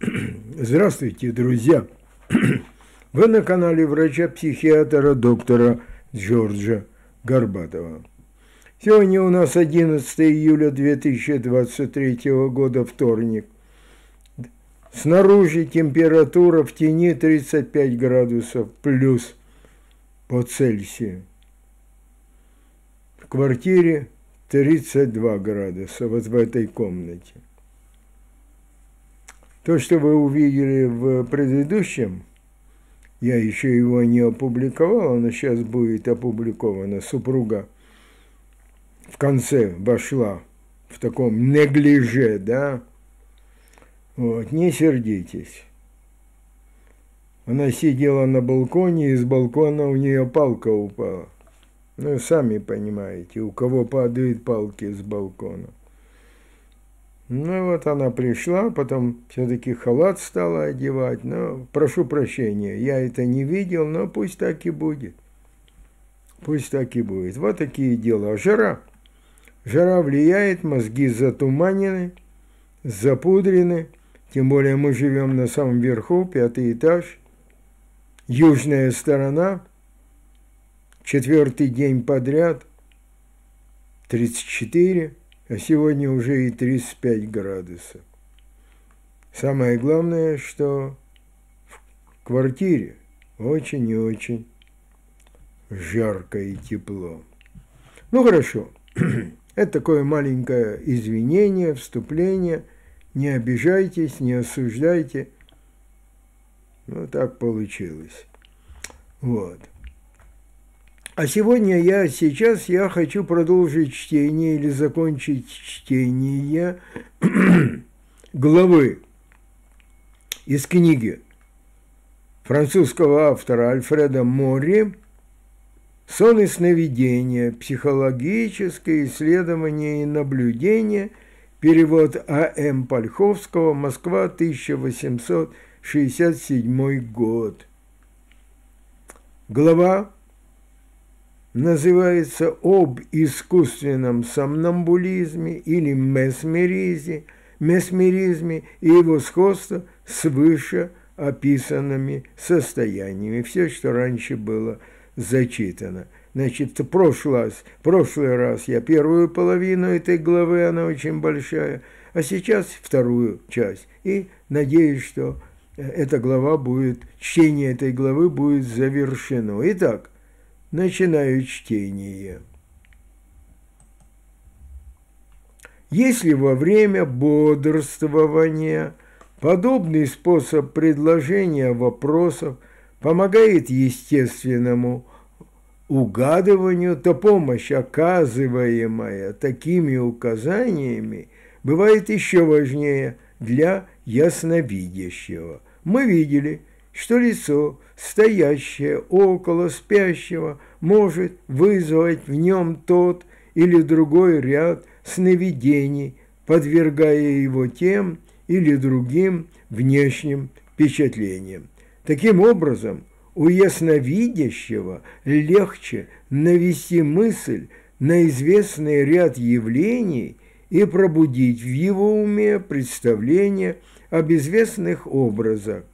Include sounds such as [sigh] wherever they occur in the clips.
Здравствуйте, друзья! Вы на канале врача-психиатра доктора Джорджа Горбатова. Сегодня у нас 11 июля 2023 года, вторник. Снаружи температура в тени 35 градусов плюс по Цельсию. В квартире 32 градуса вот в этой комнате. То, что вы увидели в предыдущем, я еще его не опубликовал, оно сейчас будет опубликовано, супруга в конце вошла в таком неглиже, да, вот, не сердитесь. Она сидела на балконе, и с балкона у нее палка упала. Ну, сами понимаете, у кого падают палки с балкона. Ну вот она пришла, потом все-таки халат стала одевать. Но ну, прошу прощения, я это не видел, но пусть так и будет. Пусть так и будет. Вот такие дела. Жара. Жара влияет, мозги затуманены, запудрены. Тем более мы живем на самом верху, пятый этаж, южная сторона, четвертый день подряд, 34 а сегодня уже и 35 градусов. Самое главное, что в квартире очень и очень жарко и тепло. Ну хорошо, [clears throat] это такое маленькое извинение, вступление. Не обижайтесь, не осуждайте. Ну так получилось. Вот. А сегодня я, сейчас я хочу продолжить чтение или закончить чтение [clears throat] главы из книги французского автора Альфреда Мори «Сон и сновидение. Психологическое исследование и наблюдение. Перевод А.М. Польховского. Москва, 1867 год». Глава называется «Об искусственном сомнамбулизме» или «Месмеризе», месмеризме и его сходство с выше описанными состояниями. Все, что раньше было зачитано. Значит, прошлась, прошлый раз я первую половину этой главы, она очень большая, а сейчас вторую часть. И надеюсь, что э, эта глава будет, чтение этой главы будет завершено. Итак, Начинаю чтение. Если во время бодрствования подобный способ предложения вопросов помогает естественному угадыванию, то помощь, оказываемая такими указаниями, бывает еще важнее для ясновидящего. Мы видели – что лицо, стоящее около спящего, может вызвать в нем тот или другой ряд сновидений, подвергая его тем или другим внешним впечатлениям. Таким образом, у ясновидящего легче навести мысль на известный ряд явлений и пробудить в его уме представление об известных образах,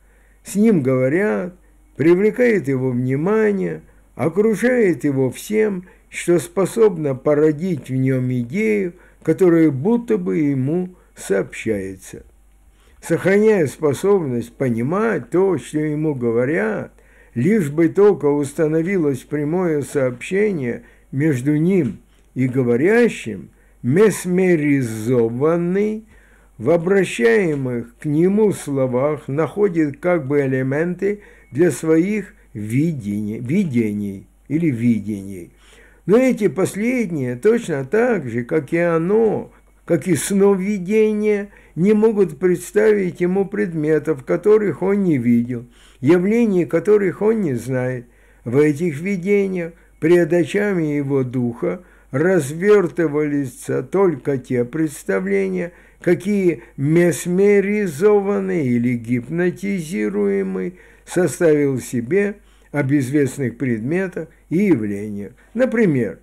с ним говорят, привлекает его внимание, окружает его всем, что способно породить в нем идею, которая будто бы ему сообщается. Сохраняя способность понимать то, что ему говорят, лишь бы только установилось прямое сообщение между ним и говорящим, месмеризованный – в обращаемых к нему словах находит как бы элементы для своих видений, видений или видений. Но эти последние точно так же, как и оно, как и сновидение, не могут представить ему предметов, которых он не видел, явлений, которых он не знает. В этих видениях, пред очами его духа, развертывались только те представления, какие месмеризованный или гипнотизируемый составил себе об известных предметах и явлениях. Например,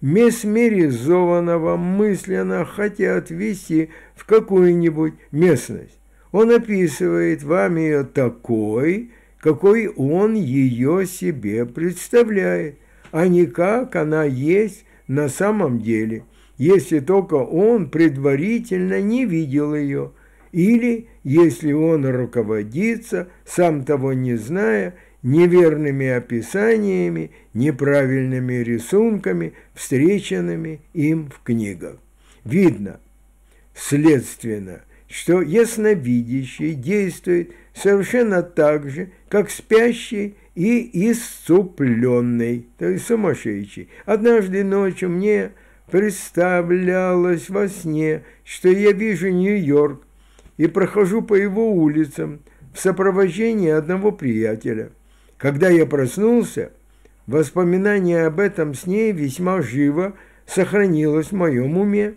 месмеризованного мысленно хотя отвести в какую-нибудь местность. Он описывает вам ее такой, какой он ее себе представляет, а не как она есть на самом деле, если только он предварительно не видел ее, или если он руководится, сам того не зная, неверными описаниями, неправильными рисунками, встреченными им в книгах. Видно, следственно, что ясновидящий действует совершенно так же, как спящий и исцупленный, то есть сумасшедший. Однажды ночью мне представлялось во сне, что я вижу Нью-Йорк и прохожу по его улицам в сопровождении одного приятеля. Когда я проснулся, воспоминание об этом сне весьма живо сохранилось в моем уме.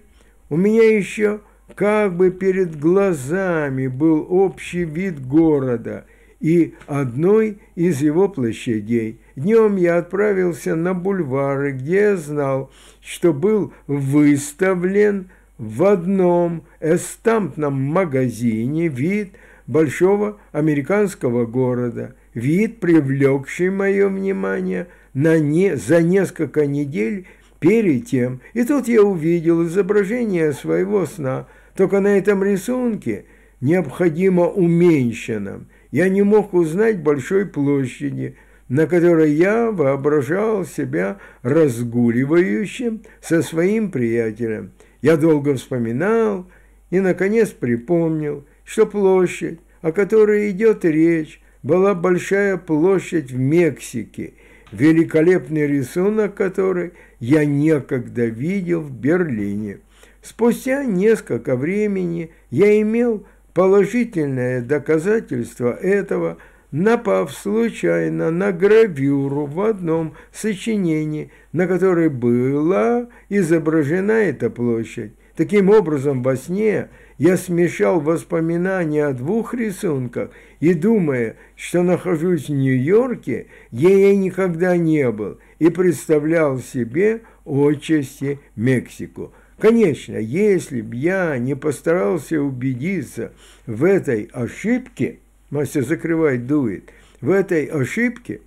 У меня еще как бы перед глазами был общий вид города – и одной из его площадей. Днем я отправился на бульвары, где я знал, что был выставлен в одном эстампном магазине вид большого американского города, вид, привлекший мое внимание на не, за несколько недель перед тем. И тут я увидел изображение своего сна, только на этом рисунке, необходимо уменьшенном – я не мог узнать большой площади, на которой я воображал себя разгуливающим со своим приятелем. Я долго вспоминал и, наконец, припомнил, что площадь, о которой идет речь, была большая площадь в Мексике, великолепный рисунок которой я некогда видел в Берлине. Спустя несколько времени я имел Положительное доказательство этого напав случайно на гравюру в одном сочинении, на которой была изображена эта площадь. Таким образом, во сне я смешал воспоминания о двух рисунках и, думая, что нахожусь в Нью-Йорке, я ей никогда не был и представлял себе отчасти Мексику. Конечно, если б я не постарался убедиться в этой ошибке, мастер закрывает, дует, в этой ошибке,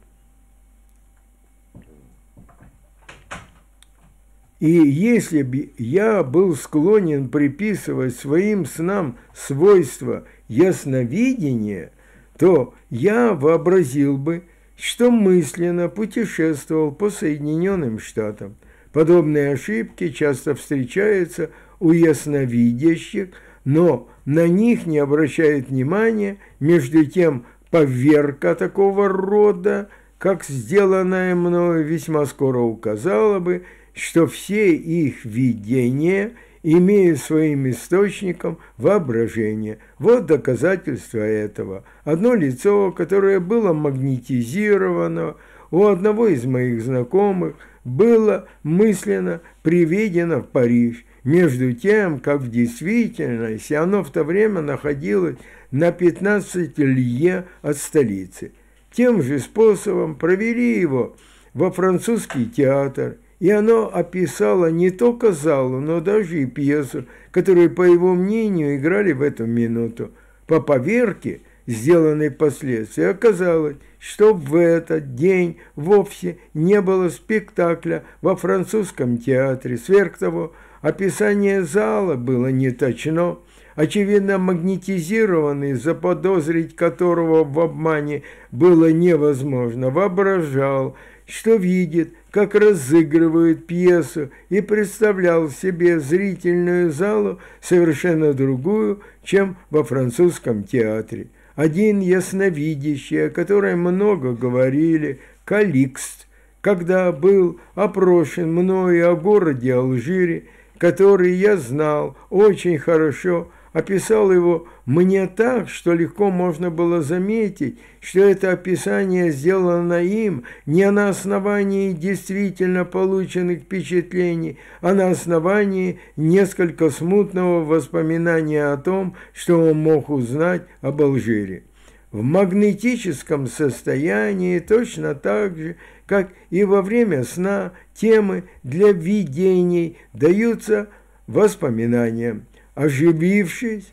и если б я был склонен приписывать своим снам свойства ясновидения, то я вообразил бы, что мысленно путешествовал по Соединенным Штатам, Подобные ошибки часто встречаются у ясновидящих, но на них не обращает внимания, между тем поверка такого рода, как сделанная мною, весьма скоро указала бы, что все их видения имеют своим источником воображение. Вот доказательство этого. Одно лицо, которое было магнетизировано у одного из моих знакомых – было мысленно приведено в Париж, между тем, как в действительности оно в то время находилось на 15 лье от столицы. Тем же способом провели его во французский театр, и оно описало не только залу, но даже и пьесу, которую, по его мнению, играли в эту минуту. По поверке, сделанной впоследствии, оказалось, чтоб в этот день вовсе не было спектакля во французском театре. Сверх того, описание зала было неточно, очевидно магнетизированный, заподозрить которого в обмане было невозможно, воображал, что видит, как разыгрывают пьесу, и представлял себе зрительную залу совершенно другую, чем во французском театре один ясновидящий, о котором много говорили, Каликст, когда был опрошен мною о городе Алжире, который я знал очень хорошо, описал его мне так, что легко можно было заметить, что это описание сделано им не на основании действительно полученных впечатлений, а на основании несколько смутного воспоминания о том, что он мог узнать об Алжире. В магнетическом состоянии точно так же, как и во время сна, темы для видений даются воспоминаниям. Оживившись,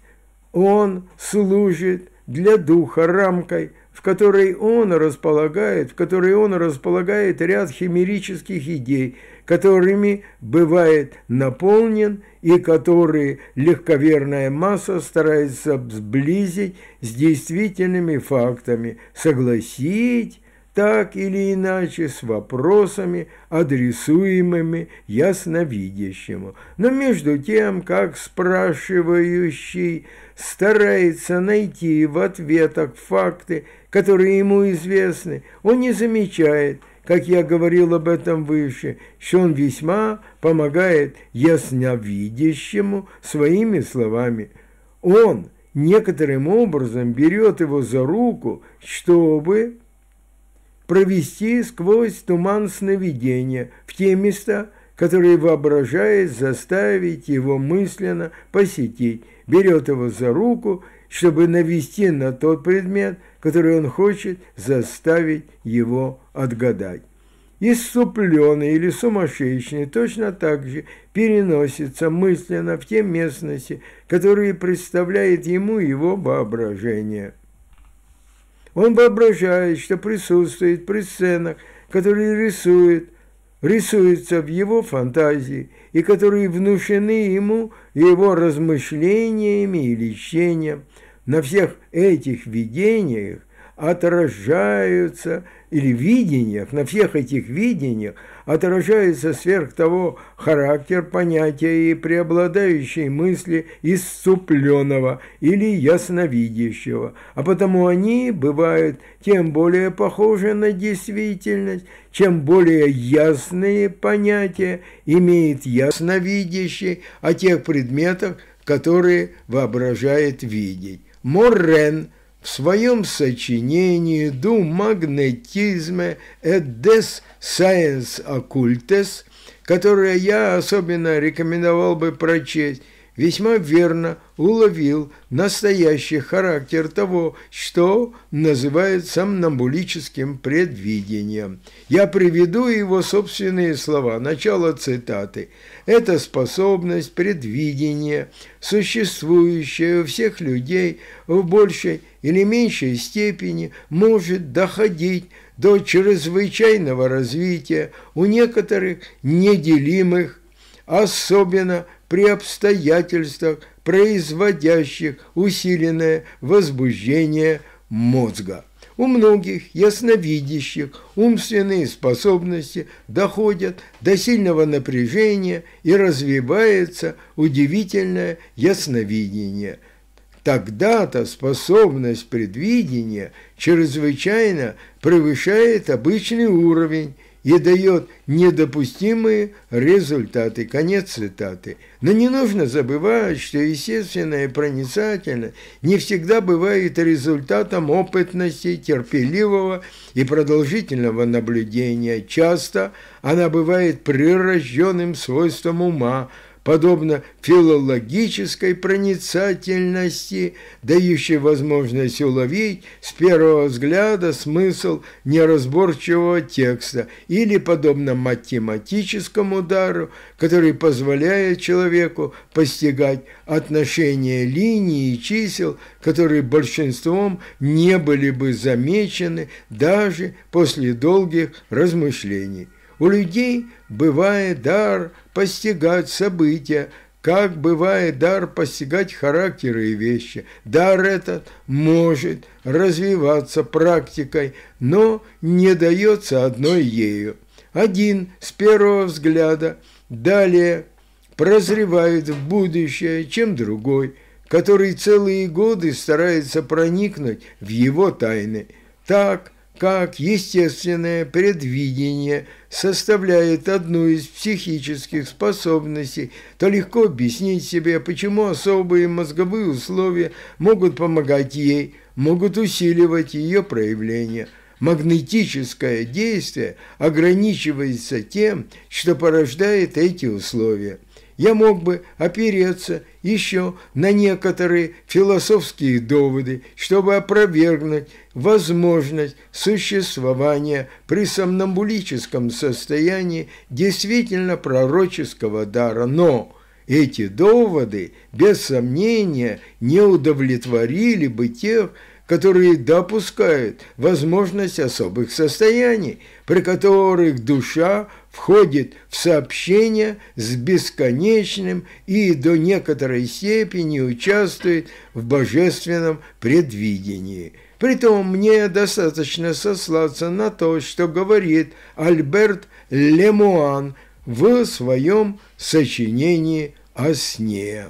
он служит для духа рамкой, в которой он располагает, в которой он располагает ряд химерических идей, которыми бывает наполнен и которые легковерная масса старается сблизить с действительными фактами, согласить так или иначе с вопросами, адресуемыми ясновидящему. Но между тем, как спрашивающий старается найти в ответах факты, которые ему известны, он не замечает, как я говорил об этом выше, что он весьма помогает ясновидящему своими словами. Он некоторым образом берет его за руку, чтобы провести сквозь туман сновидения в те места, которые воображает заставить его мысленно посетить, берет его за руку, чтобы навести на тот предмет, который он хочет заставить его отгадать. Исцупленный или сумасшедший точно так же переносится мысленно в те местности, которые представляет ему его воображение. Он воображает, что присутствует при сценах, которые рисует, рисуются в его фантазии и которые внушены ему его размышлениями и лечением. На всех этих видениях отражаются, или видениях, на всех этих видениях отражается сверх того характер понятия и преобладающие мысли исступленного или ясновидящего, а потому они бывают тем более похожи на действительность, чем более ясные понятия имеет ясновидящий о тех предметах, которые воображает видеть. Моррен – в своем сочинении "Ду магнетизме et des science occultes», которое я особенно рекомендовал бы прочесть, весьма верно уловил настоящий характер того, что называют сомнамбулическим предвидением. Я приведу его собственные слова, начало цитаты. «Это способность предвидения, существующая у всех людей в большей или меньшей степени может доходить до чрезвычайного развития у некоторых неделимых, особенно при обстоятельствах, производящих усиленное возбуждение мозга. У многих ясновидящих умственные способности доходят до сильного напряжения и развивается удивительное ясновидение – тогда-то способность предвидения чрезвычайно превышает обычный уровень и дает недопустимые результаты. Конец цитаты. Но не нужно забывать, что естественная проницательность не всегда бывает результатом опытности, терпеливого и продолжительного наблюдения. Часто она бывает прирожденным свойством ума – подобно филологической проницательности, дающей возможность уловить с первого взгляда смысл неразборчивого текста или подобно математическому дару, который позволяет человеку постигать отношения линий и чисел, которые большинством не были бы замечены даже после долгих размышлений. У людей бывает дар постигать события, как бывает дар постигать характеры и вещи. Дар этот может развиваться практикой, но не дается одной ею. Один с первого взгляда далее прозревает в будущее, чем другой, который целые годы старается проникнуть в его тайны. Так – как естественное предвидение составляет одну из психических способностей, то легко объяснить себе, почему особые мозговые условия могут помогать ей, могут усиливать ее проявление. Магнетическое действие ограничивается тем, что порождает эти условия я мог бы опереться еще на некоторые философские доводы, чтобы опровергнуть возможность существования при сомнамбулическом состоянии действительно пророческого дара, но эти доводы, без сомнения, не удовлетворили бы тех, которые допускают возможность особых состояний, при которых душа входит в сообщение с бесконечным и до некоторой степени участвует в божественном предвидении. Притом мне достаточно сослаться на то, что говорит Альберт Лемуан в своем сочинении о сне.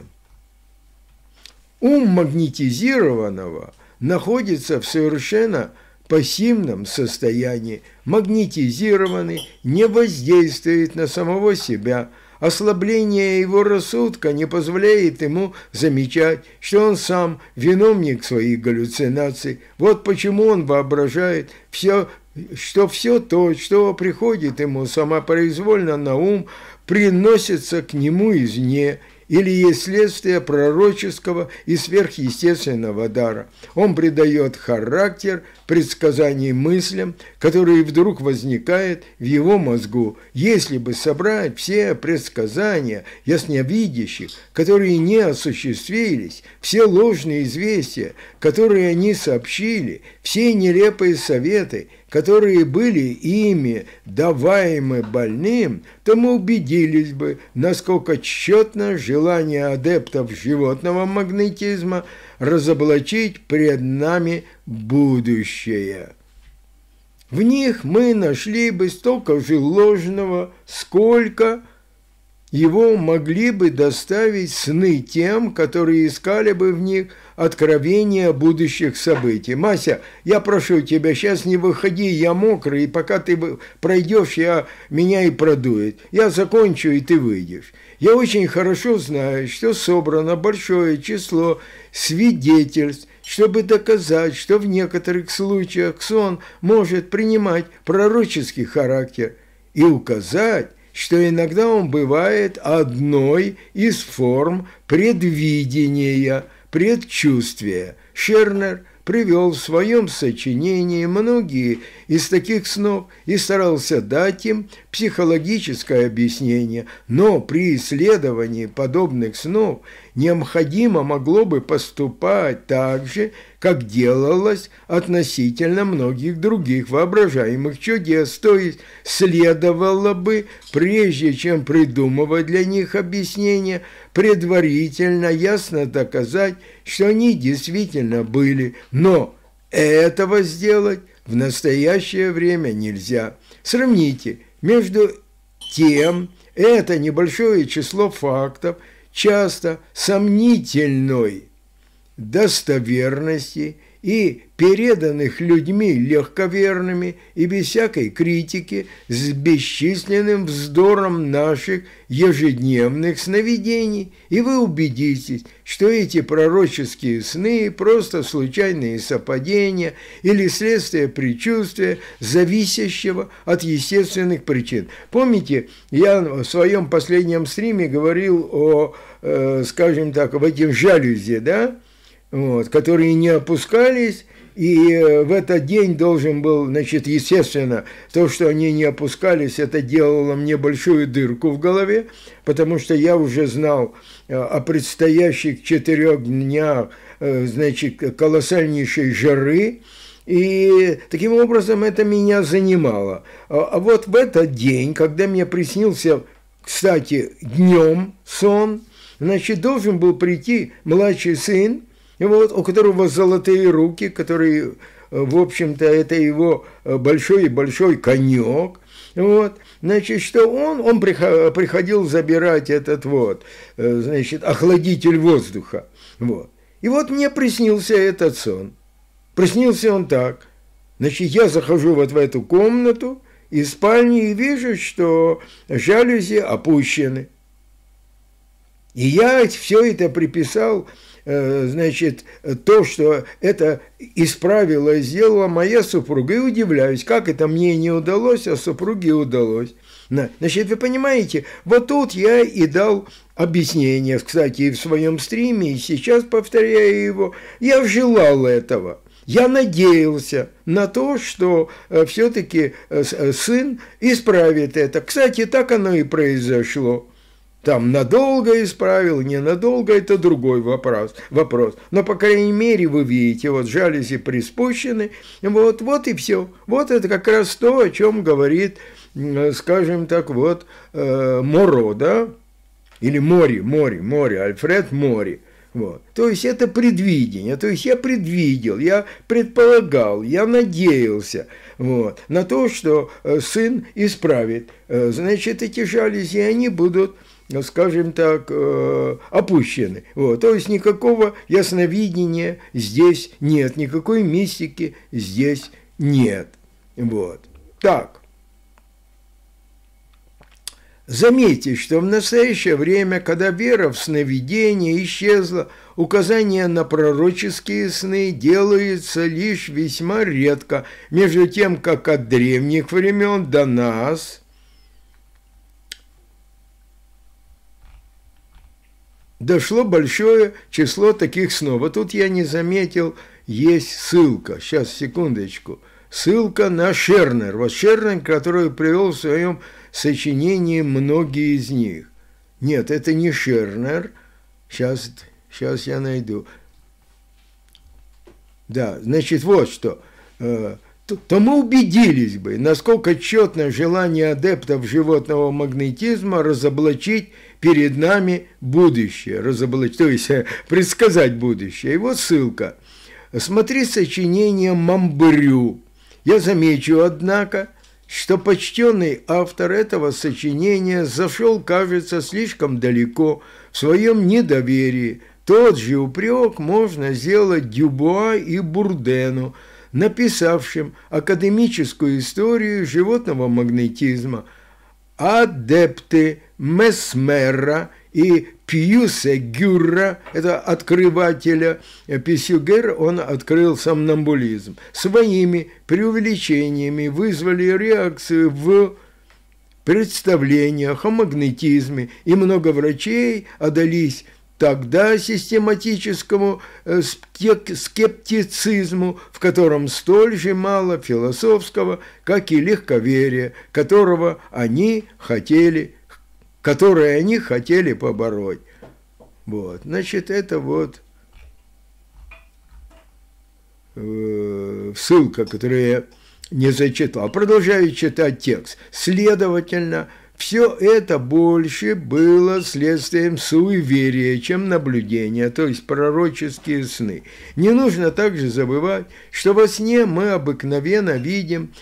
Ум магнетизированного находится в совершенно пассивном состоянии, магнетизированы, не воздействует на самого себя. Ослабление его рассудка не позволяет ему замечать, что он сам виновник своих галлюцинаций. Вот почему он воображает все, что все то, что приходит ему самопроизвольно на ум, приносится к нему извне – или есть следствие пророческого и сверхъестественного дара. Он придает характер предсказаний мыслям, который вдруг возникает в его мозгу, если бы собрать все предсказания ясновидящих, которые не осуществились, все ложные известия, которые они сообщили, все нелепые советы, которые были ими даваемы больным, то мы убедились бы, насколько тщетно желание адептов животного магнетизма разоблачить пред нами будущее. В них мы нашли бы столько же ложного, сколько его могли бы доставить сны тем, которые искали бы в них откровения будущих событий. Мася, я прошу тебя, сейчас не выходи, я мокрый, и пока ты пройдешь, я, меня и продует. Я закончу, и ты выйдешь. Я очень хорошо знаю, что собрано большое число свидетельств чтобы доказать, что в некоторых случаях сон может принимать пророческий характер и указать, что иногда он бывает одной из форм предвидения, предчувствия. Шернер привел в своем сочинении многие из таких снов и старался дать им психологическое объяснение, но при исследовании подобных снов необходимо могло бы поступать так же, как делалось относительно многих других воображаемых чудес, то есть следовало бы, прежде чем придумывать для них объяснение, предварительно ясно доказать, что они действительно были, но этого сделать в настоящее время нельзя. Сравните между тем это небольшое число фактов – часто сомнительной достоверности и переданных людьми легковерными и без всякой критики с бесчисленным вздором наших ежедневных сновидений, и вы убедитесь, что эти пророческие сны – просто случайные совпадения или следствие предчувствия, зависящего от естественных причин. Помните, я в своем последнем стриме говорил о, э, скажем так, об этом жалюзи, да? вот, которые не опускались, и э, в этот день должен был, значит, естественно, то, что они не опускались, это делало мне большую дырку в голове, потому что я уже знал э, о предстоящих четырех днях, э, значит, колоссальнейшей жары, и таким образом это меня занимало. А, а вот в этот день, когда мне приснился, кстати, днем сон, значит, должен был прийти младший сын, и вот, у которого золотые руки, которые, э, в общем-то, это его большой-большой э, конек, вот, значит, что он, он приходил забирать этот вот, э, значит, охладитель воздуха, вот. И вот мне приснился этот сон. Приснился он так. Значит, я захожу вот в эту комнату из спальни и вижу, что жалюзи опущены. И я все это приписал Э, значит, то, что это исправила и сделала моя супруга. И удивляюсь, как это мне не удалось, а супруге удалось. Значит, вы понимаете, вот тут я и дал объяснение, кстати, и в своем стриме, и сейчас повторяю его. Я желал этого. Я надеялся на то, что э, все-таки э, сын исправит это. Кстати, так оно и произошло. Там надолго исправил, ненадолго – это другой вопрос, вопрос. Но, по крайней мере, вы видите, вот жалюзи приспущены, вот, вот и все. Вот это как раз то, о чем говорит, скажем так, вот э, Моро, да? Или Мори, Мори, Мори, Альфред Мори. Вот. То есть это предвидение, то есть я предвидел, я предполагал, я надеялся вот, на то, что э, сын исправит. Э, значит, эти жалюзи, они будут ну, скажем так, э, опущены. Вот. То есть никакого ясновидения здесь нет, никакой мистики здесь нет. Вот. Так. Заметьте, что в настоящее время, когда вера в сновидение исчезла, указание на пророческие сны делается лишь весьма редко, между тем, как от древних времен до нас – дошло большое число таких снов. Вот тут я не заметил, есть ссылка. Сейчас, секундочку. Ссылка на Шернер. Вот Шернер, который привел в своем сочинении многие из них. Нет, это не Шернер. Сейчас, сейчас я найду. Да, значит, вот что. Э, то мы убедились бы, насколько четно желание адептов животного магнетизма разоблачить перед нами будущее, разоблачить, то есть э, предсказать будущее. И вот ссылка. Смотри сочинение «Мамбрю». Я замечу, однако, что почтенный автор этого сочинения зашел, кажется, слишком далеко в своем недоверии. Тот же упрек можно сделать Дюбуа и Бурдену – написавшим академическую историю животного магнетизма, адепты Месмера и Пьюса Гюрра, это открывателя Писюгер, он открыл сомнамбулизм. Своими преувеличениями вызвали реакцию в представлениях о магнетизме, и много врачей одались тогда систематическому э, скептицизму, в котором столь же мало философского, как и легковерия, которого они хотели, которые они хотели побороть. Вот, значит, это вот э, ссылка, которую я не зачитал. Продолжаю читать текст. Следовательно, все это больше было следствием суеверия, чем наблюдения, то есть пророческие сны. Не нужно также забывать, что во сне мы обыкновенно видим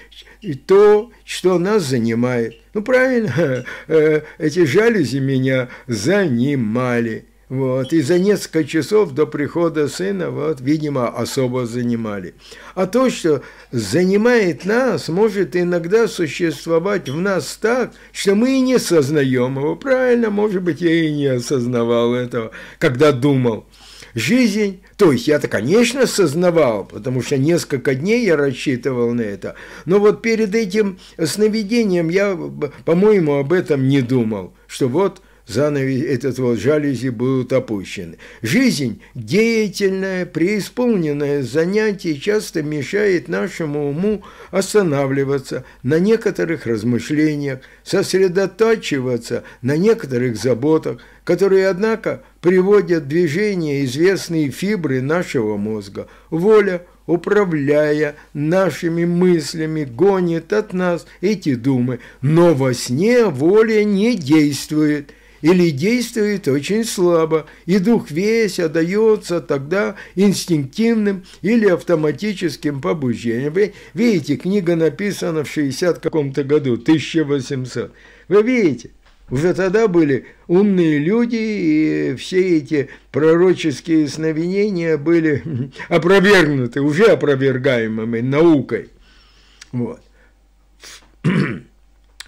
то, что нас занимает. Ну правильно, [laughs] э, эти жалюзи меня занимали. Вот. И за несколько часов до прихода сына, вот, видимо, особо занимали. А то, что занимает нас, может иногда существовать в нас так, что мы и не сознаем его. Правильно, может быть, я и не осознавал этого, когда думал. Жизнь, то есть я-то, конечно, сознавал, потому что несколько дней я рассчитывал на это, но вот перед этим сновидением я, по-моему, об этом не думал, что вот занавес этот вот жалюзи будут опущены. Жизнь деятельная, преисполненное занятие часто мешает нашему уму останавливаться на некоторых размышлениях, сосредотачиваться на некоторых заботах, которые, однако, приводят в движение известные фибры нашего мозга. Воля, управляя нашими мыслями, гонит от нас эти думы, но во сне воля не действует – или действует очень слабо, и дух весь отдается тогда инстинктивным или автоматическим побуждением Вы видите, книга написана в 60 каком-то году, 1800. Вы видите, уже тогда были умные люди, и все эти пророческие сновидения были [laughs] опровергнуты, уже опровергаемыми наукой. Вот. [clears throat]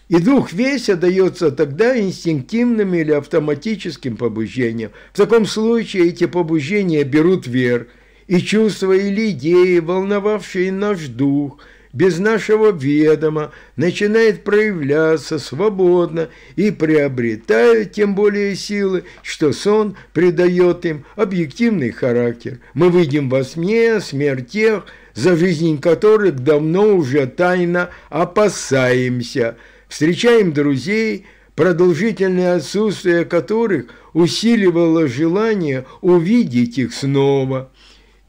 И дух весь отдается тогда инстинктивным или автоматическим побуждениям. В таком случае эти побуждения берут верх, и чувства или идеи, волновавшие наш дух, без нашего ведома, начинают проявляться свободно и приобретают тем более силы, что сон придает им объективный характер. Мы видим во сне смерть тех, за жизнь которых давно уже тайно опасаемся – встречаем друзей, продолжительное отсутствие которых усиливало желание увидеть их снова,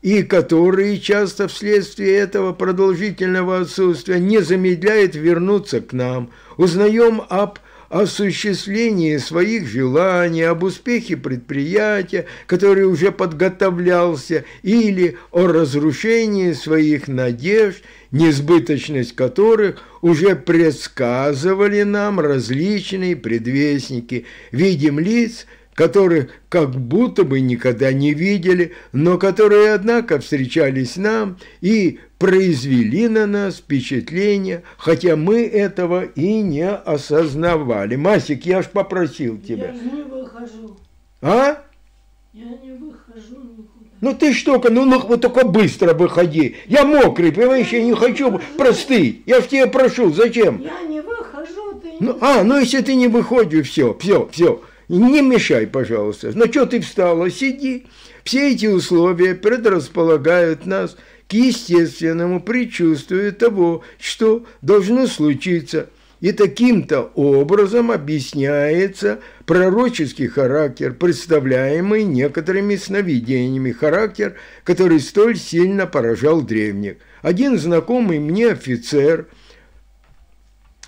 и которые часто вследствие этого продолжительного отсутствия не замедляет вернуться к нам, узнаем об осуществлении своих желаний, об успехе предприятия, который уже подготовлялся, или о разрушении своих надежд, несбыточность которых уже предсказывали нам различные предвестники, видим лиц, которых как будто бы никогда не видели, но которые, однако, встречались нам и произвели на нас впечатление, хотя мы этого и не осознавали. Масик, я ж попросил тебя. Я не выхожу. А? Я не выхожу никуда. Ну ты что, ну, ну вот только быстро выходи. Я мокрый, понимаешь, я, я не, хочу выхожу. простыть. Я в тебя прошу, зачем? Я не выхожу, ты не... Ну, а, ну если ты не выходишь, все, все, все. Не мешай, пожалуйста. Ну что ты встала? Сиди. Все эти условия предрасполагают нас к естественному предчувствию того, что должно случиться, и таким-то образом объясняется пророческий характер, представляемый некоторыми сновидениями, характер, который столь сильно поражал древних. Один знакомый мне офицер –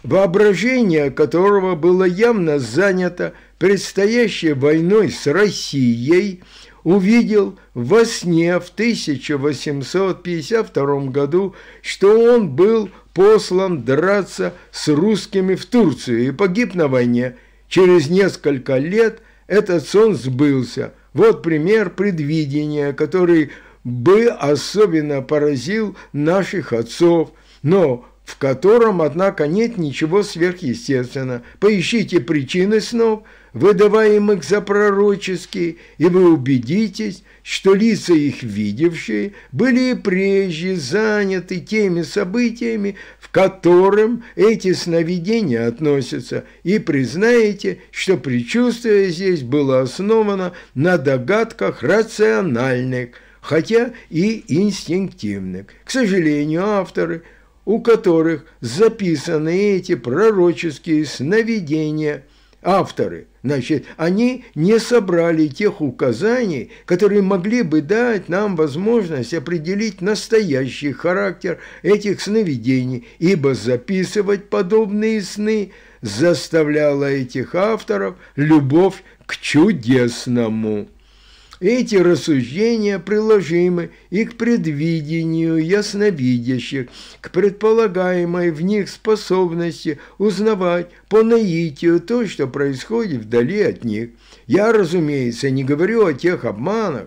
воображение которого было явно занято предстоящей войной с Россией – увидел во сне в 1852 году, что он был послан драться с русскими в Турцию и погиб на войне. Через несколько лет этот сон сбылся. Вот пример предвидения, который бы особенно поразил наших отцов, но в котором, однако, нет ничего сверхъестественного. Поищите причины снов – выдаваемых за пророческие, и вы убедитесь, что лица их видевшие были и прежде заняты теми событиями, в которым эти сновидения относятся, и признаете, что предчувствие здесь было основано на догадках рациональных, хотя и инстинктивных. К сожалению, авторы, у которых записаны эти пророческие сновидения – авторы, значит, они не собрали тех указаний, которые могли бы дать нам возможность определить настоящий характер этих сновидений, ибо записывать подобные сны заставляла этих авторов любовь к чудесному. Эти рассуждения приложимы и к предвидению ясновидящих, к предполагаемой в них способности узнавать по наитию то, что происходит вдали от них. Я, разумеется, не говорю о тех обманах,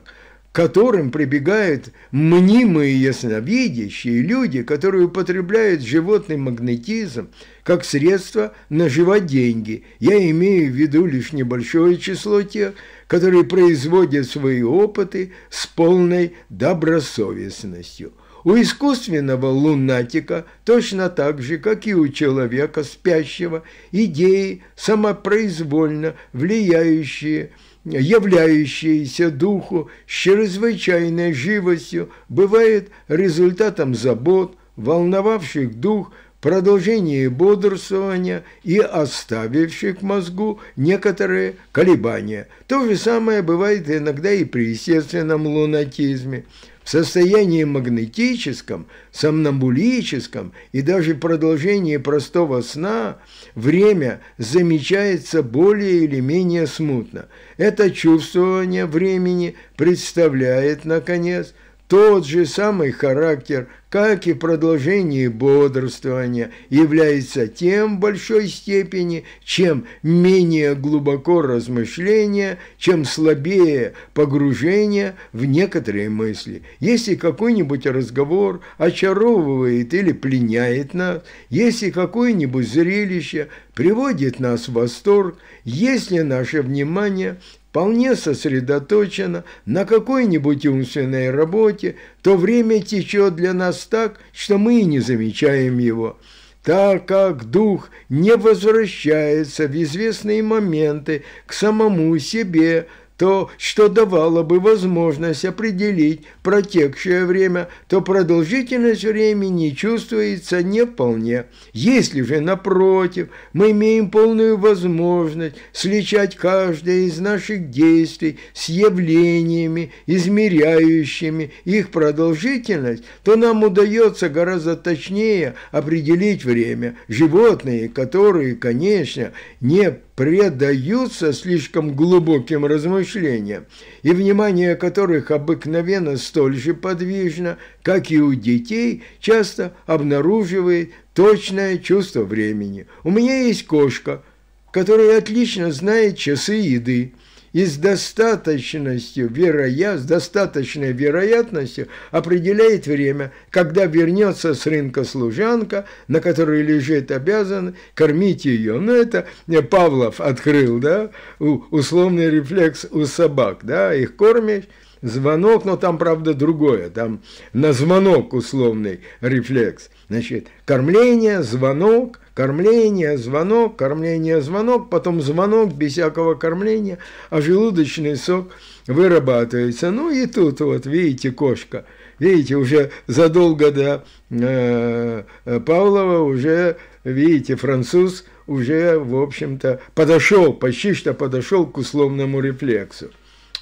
которым прибегают мнимые ясновидящие люди, которые употребляют животный магнетизм как средство наживать деньги. Я имею в виду лишь небольшое число тех, которые производят свои опыты с полной добросовестностью. У искусственного лунатика точно так же, как и у человека спящего, идеи самопроизвольно влияющие, являющиеся духу с чрезвычайной живостью, бывает результатом забот, волновавших дух – продолжении бодрствования и оставивших мозгу некоторые колебания. То же самое бывает иногда и при естественном лунатизме. В состоянии магнетическом, сомнамбулическом и даже продолжении простого сна время замечается более или менее смутно. Это чувствование времени представляет, наконец, – тот же самый характер, как и продолжение бодрствования, является тем в большой степени, чем менее глубоко размышление, чем слабее погружение в некоторые мысли. Если какой-нибудь разговор очаровывает или пленяет нас, если какое-нибудь зрелище приводит нас в восторг, если наше внимание вполне сосредоточена на какой-нибудь умственной работе, то время течет для нас так, что мы и не замечаем его так как дух не возвращается в известные моменты к самому себе, то, что давало бы возможность определить протекшее время, то продолжительность времени чувствуется не вполне. Если же, напротив, мы имеем полную возможность сличать каждое из наших действий с явлениями, измеряющими их продолжительность, то нам удается гораздо точнее определить время. Животные, которые, конечно, не предаются слишком глубоким размышлениям, мышления, и внимание которых обыкновенно столь же подвижно, как и у детей, часто обнаруживает точное чувство времени. У меня есть кошка, которая отлично знает часы еды и с достаточностью, вероя, с достаточной вероятностью определяет время, когда вернется с рынка служанка, на которой лежит обязан кормить ее. Но ну, это э, Павлов открыл, да, условный рефлекс у собак, да, их кормишь, звонок, но там, правда, другое, там на звонок условный рефлекс. Значит, кормление, звонок, Кормление, звонок, кормление, звонок, потом звонок без всякого кормления, а желудочный сок вырабатывается. Ну и тут вот, видите, кошка. Видите, уже задолго до э, Павлова уже, видите, француз уже, в общем-то, подошел, почти что подошел к условному рефлексу.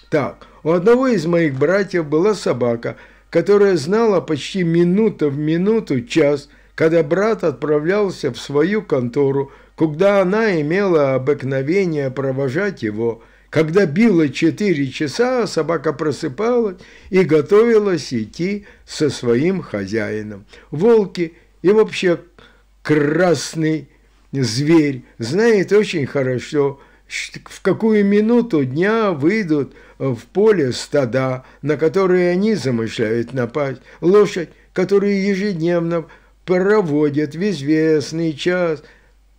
Так, у одного из моих братьев была собака, которая знала почти минута в минуту, час – когда брат отправлялся в свою контору, куда она имела обыкновение провожать его. Когда било четыре часа, собака просыпалась и готовилась идти со своим хозяином. Волки и вообще красный зверь знает очень хорошо, в какую минуту дня выйдут в поле стада, на которые они замышляют напасть. Лошадь, которую ежедневно проводят в известный час,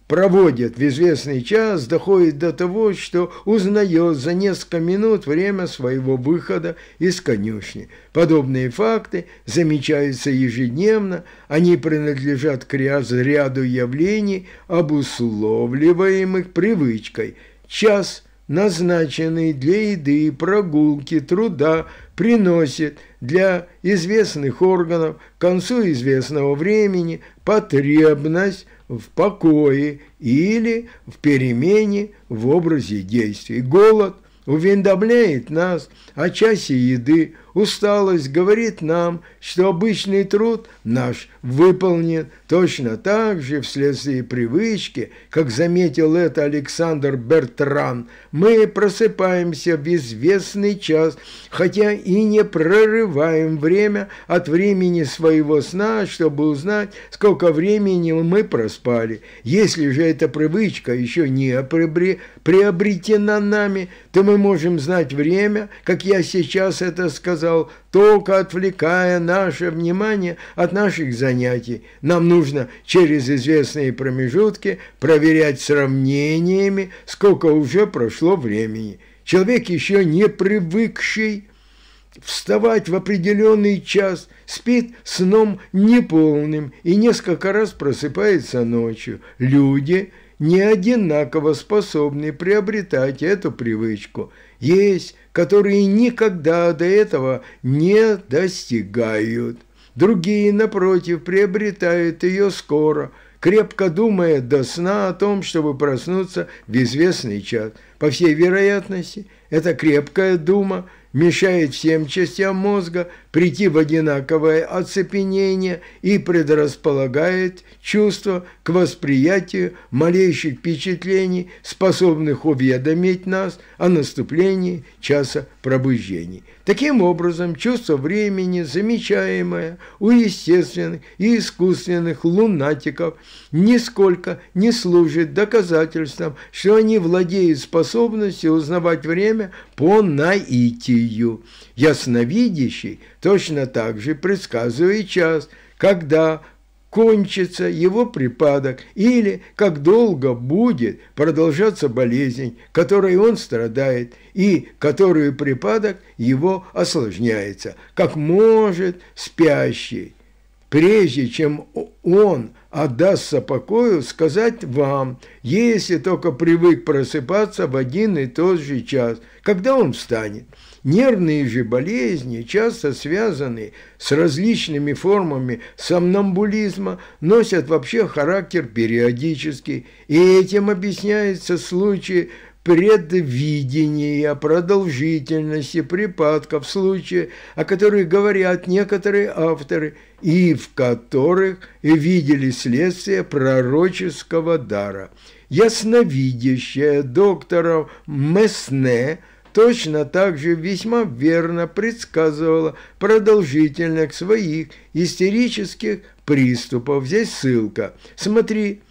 проводят в известный час, доходит до того, что узнает за несколько минут время своего выхода из конюшни. Подобные факты замечаются ежедневно, они принадлежат к ряду явлений, обусловливаемых привычкой. Час назначенный для еды, прогулки, труда, приносит для известных органов к концу известного времени потребность в покое или в перемене в образе действий. Голод уведомляет нас о часе еды, усталость говорит нам, что обычный труд наш выполнен точно так же вследствие привычки, как заметил это Александр Бертран, мы просыпаемся в известный час, хотя и не прорываем время от времени своего сна, чтобы узнать, сколько времени мы проспали. Если же эта привычка еще не приобретена нами, то мы мы можем знать время, как я сейчас это сказал, только отвлекая наше внимание от наших занятий. Нам нужно через известные промежутки проверять сравнениями, сколько уже прошло времени. Человек, еще не привыкший вставать в определенный час, спит сном неполным и несколько раз просыпается ночью. Люди – не одинаково способны приобретать эту привычку. Есть, которые никогда до этого не достигают. Другие, напротив, приобретают ее скоро, крепко думая до сна о том, чтобы проснуться в известный час. По всей вероятности, эта крепкая дума мешает всем частям мозга – прийти в одинаковое оцепенение и предрасполагает чувство к восприятию малейших впечатлений, способных уведомить нас о наступлении часа пробуждений. Таким образом, чувство времени, замечаемое у естественных и искусственных лунатиков, нисколько не служит доказательством, что они владеют способностью узнавать время по наитию. Ясновидящий точно так же предсказывает час, когда кончится его припадок или как долго будет продолжаться болезнь, которой он страдает и которую припадок его осложняется, как может спящий, прежде чем он отдастся покою, сказать вам, если только привык просыпаться в один и тот же час, когда он встанет. Нервные же болезни часто связаны с различными формами сомнамбулизма, носят вообще характер периодический, и этим объясняется случай предвидения продолжительности припадков, случаи, о которых говорят некоторые авторы, и в которых видели следствие пророческого дара. Ясновидящая доктора Месне – точно так же весьма верно предсказывала продолжительность своих истерических приступов. Здесь ссылка. Смотри,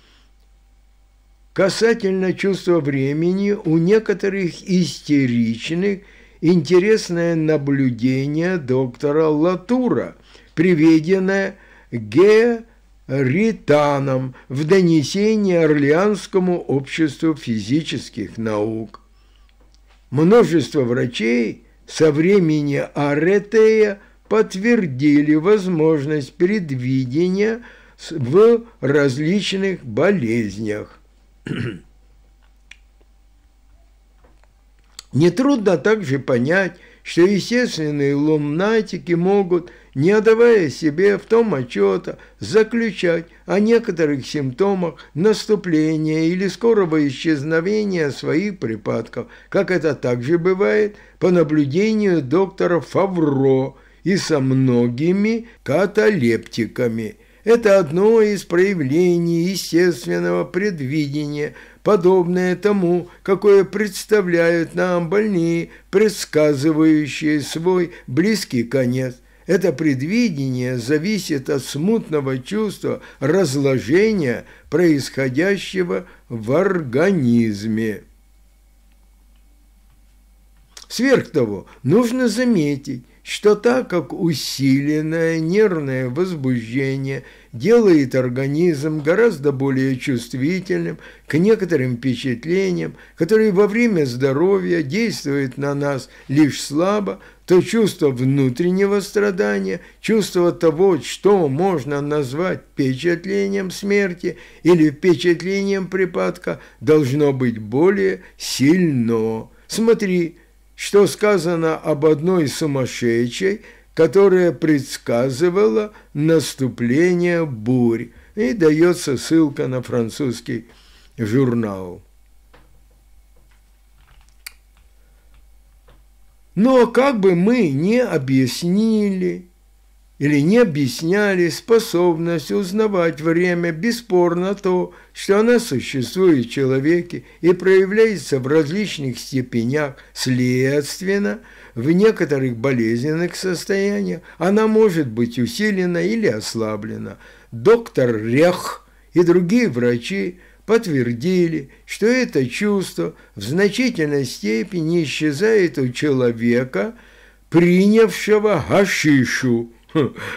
касательно чувства времени у некоторых истеричных интересное наблюдение доктора Латура, приведенное Геританом в донесении Орлеанскому обществу физических наук. Множество врачей со времени Аретея подтвердили возможность предвидения в различных болезнях. [clears throat] Нетрудно также понять, что естественные лунатики могут – не отдавая себе в том отчета, заключать о некоторых симптомах наступления или скорого исчезновения своих припадков, как это также бывает по наблюдению доктора Фавро и со многими каталептиками. Это одно из проявлений естественного предвидения, подобное тому, какое представляют нам больные, предсказывающие свой близкий конец. Это предвидение зависит от смутного чувства разложения, происходящего в организме. Сверх того, нужно заметить, что так как усиленное нервное возбуждение делает организм гораздо более чувствительным к некоторым впечатлениям, которые во время здоровья действуют на нас лишь слабо, то чувство внутреннего страдания, чувство того, что можно назвать впечатлением смерти или впечатлением припадка, должно быть более сильно. Смотри, что сказано об одной сумасшедшей, которая предсказывала наступление бурь, и дается ссылка на французский журнал. Но как бы мы не объяснили или не объясняли способность узнавать время, бесспорно то, что она существует в человеке и проявляется в различных степенях, следственно, в некоторых болезненных состояниях она может быть усилена или ослаблена. Доктор Рех и другие врачи – подтвердили, что это чувство в значительной степени исчезает у человека, принявшего гашишу,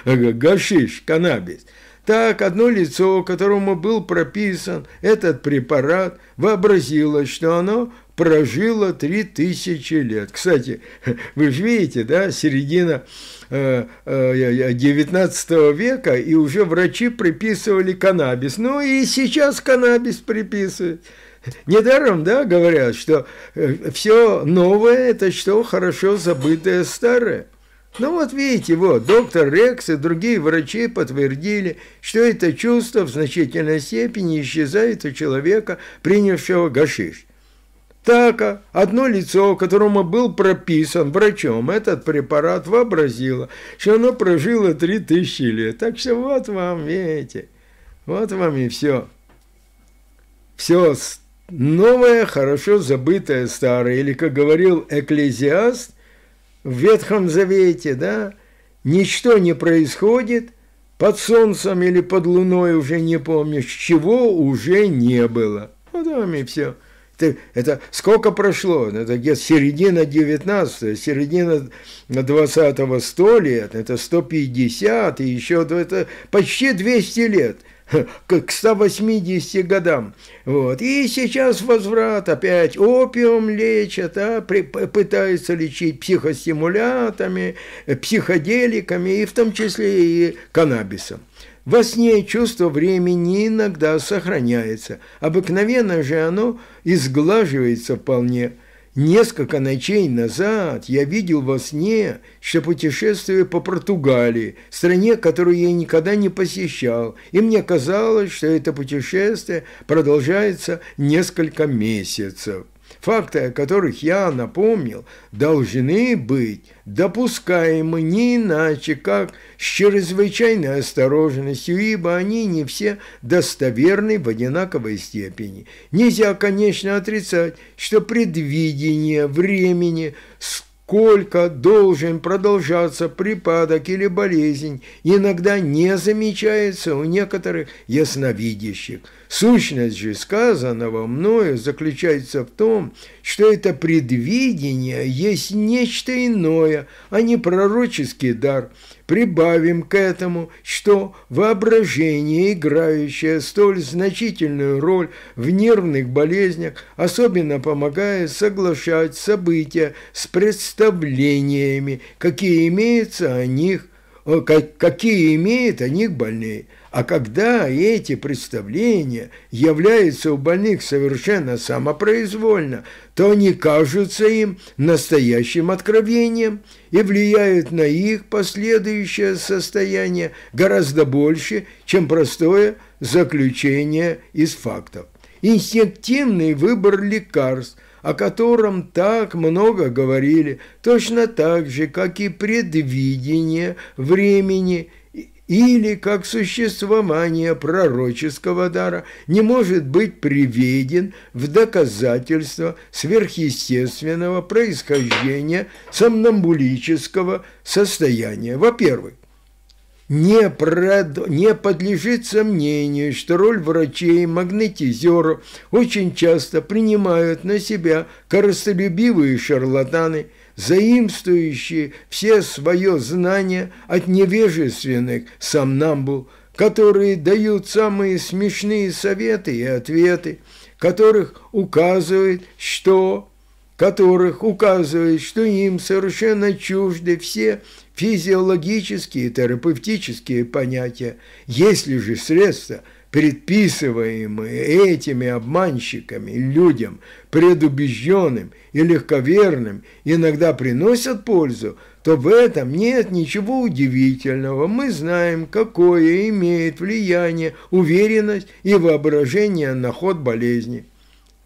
гашиш, канабис. Так одно лицо, которому был прописан этот препарат, вообразило, что оно прожило три тысячи лет. Кстати, [laughs] вы же видите, да, середина 19 э, э, века, и уже врачи приписывали каннабис. Ну и сейчас каннабис приписывают. Недаром, да, говорят, что э, все новое – это что хорошо забытое старое. Ну вот видите, вот, доктор Рекс и другие врачи подтвердили, что это чувство в значительной степени исчезает у человека, принявшего гашиш. Так, одно лицо, которому был прописан врачом этот препарат, вообразило, что оно прожило три тысячи лет. Так что вот вам, видите, вот вам и все. Все новое, хорошо забытое старое, или, как говорил экклезиаст, в Ветхом Завете, да, ничто не происходит, под солнцем или под луной уже не помнишь, чего уже не было. Ну, там и все. Это, это сколько прошло? Это где середина 19 середина 20 столетия, это 150, и еще это почти 200 лет – [laughs] к 180 годам. Вот. И сейчас возврат опять. Опиум лечат, а, при, пытаются лечить психостимулятами, психоделиками и в том числе и каннабисом. Во сне чувство времени иногда сохраняется. Обыкновенно же оно изглаживается вполне – Несколько ночей назад я видел во сне, что путешествую по Португалии, стране, которую я никогда не посещал, и мне казалось, что это путешествие продолжается несколько месяцев. Факты, о которых я напомнил, должны быть допускаемы не иначе, как с чрезвычайной осторожностью, ибо они не все достоверны в одинаковой степени. Нельзя, конечно, отрицать, что предвидение времени – Сколько должен продолжаться припадок или болезнь, иногда не замечается у некоторых ясновидящих. Сущность же сказанного мною заключается в том, что это предвидение есть нечто иное, а не пророческий дар – прибавим к этому, что воображение, играющее столь значительную роль в нервных болезнях, особенно помогает соглашать события с представлениями, какие имеются о них, какие имеют о них больные. А когда эти представления являются у больных совершенно самопроизвольно, то они кажутся им настоящим откровением и влияют на их последующее состояние гораздо больше, чем простое заключение из фактов. Инстинктивный выбор лекарств, о котором так много говорили, точно так же, как и предвидение времени – или как существование пророческого дара не может быть приведен в доказательство сверхъестественного происхождения сомнамбулического состояния. Во-первых, не, прод... не подлежит сомнению, что роль врачей, магнетизеров очень часто принимают на себя корыстолюбивые шарлатаны – заимствующие все свое знание от невежественных самнамбул, которые дают самые смешные советы и ответы, которых указывает, что которых указывает, что им совершенно чужды все физиологические и терапевтические понятия. Если же средства – предписываемые этими обманщиками людям, предубежденным и легковерным, иногда приносят пользу, то в этом нет ничего удивительного. Мы знаем, какое имеет влияние уверенность и воображение на ход болезни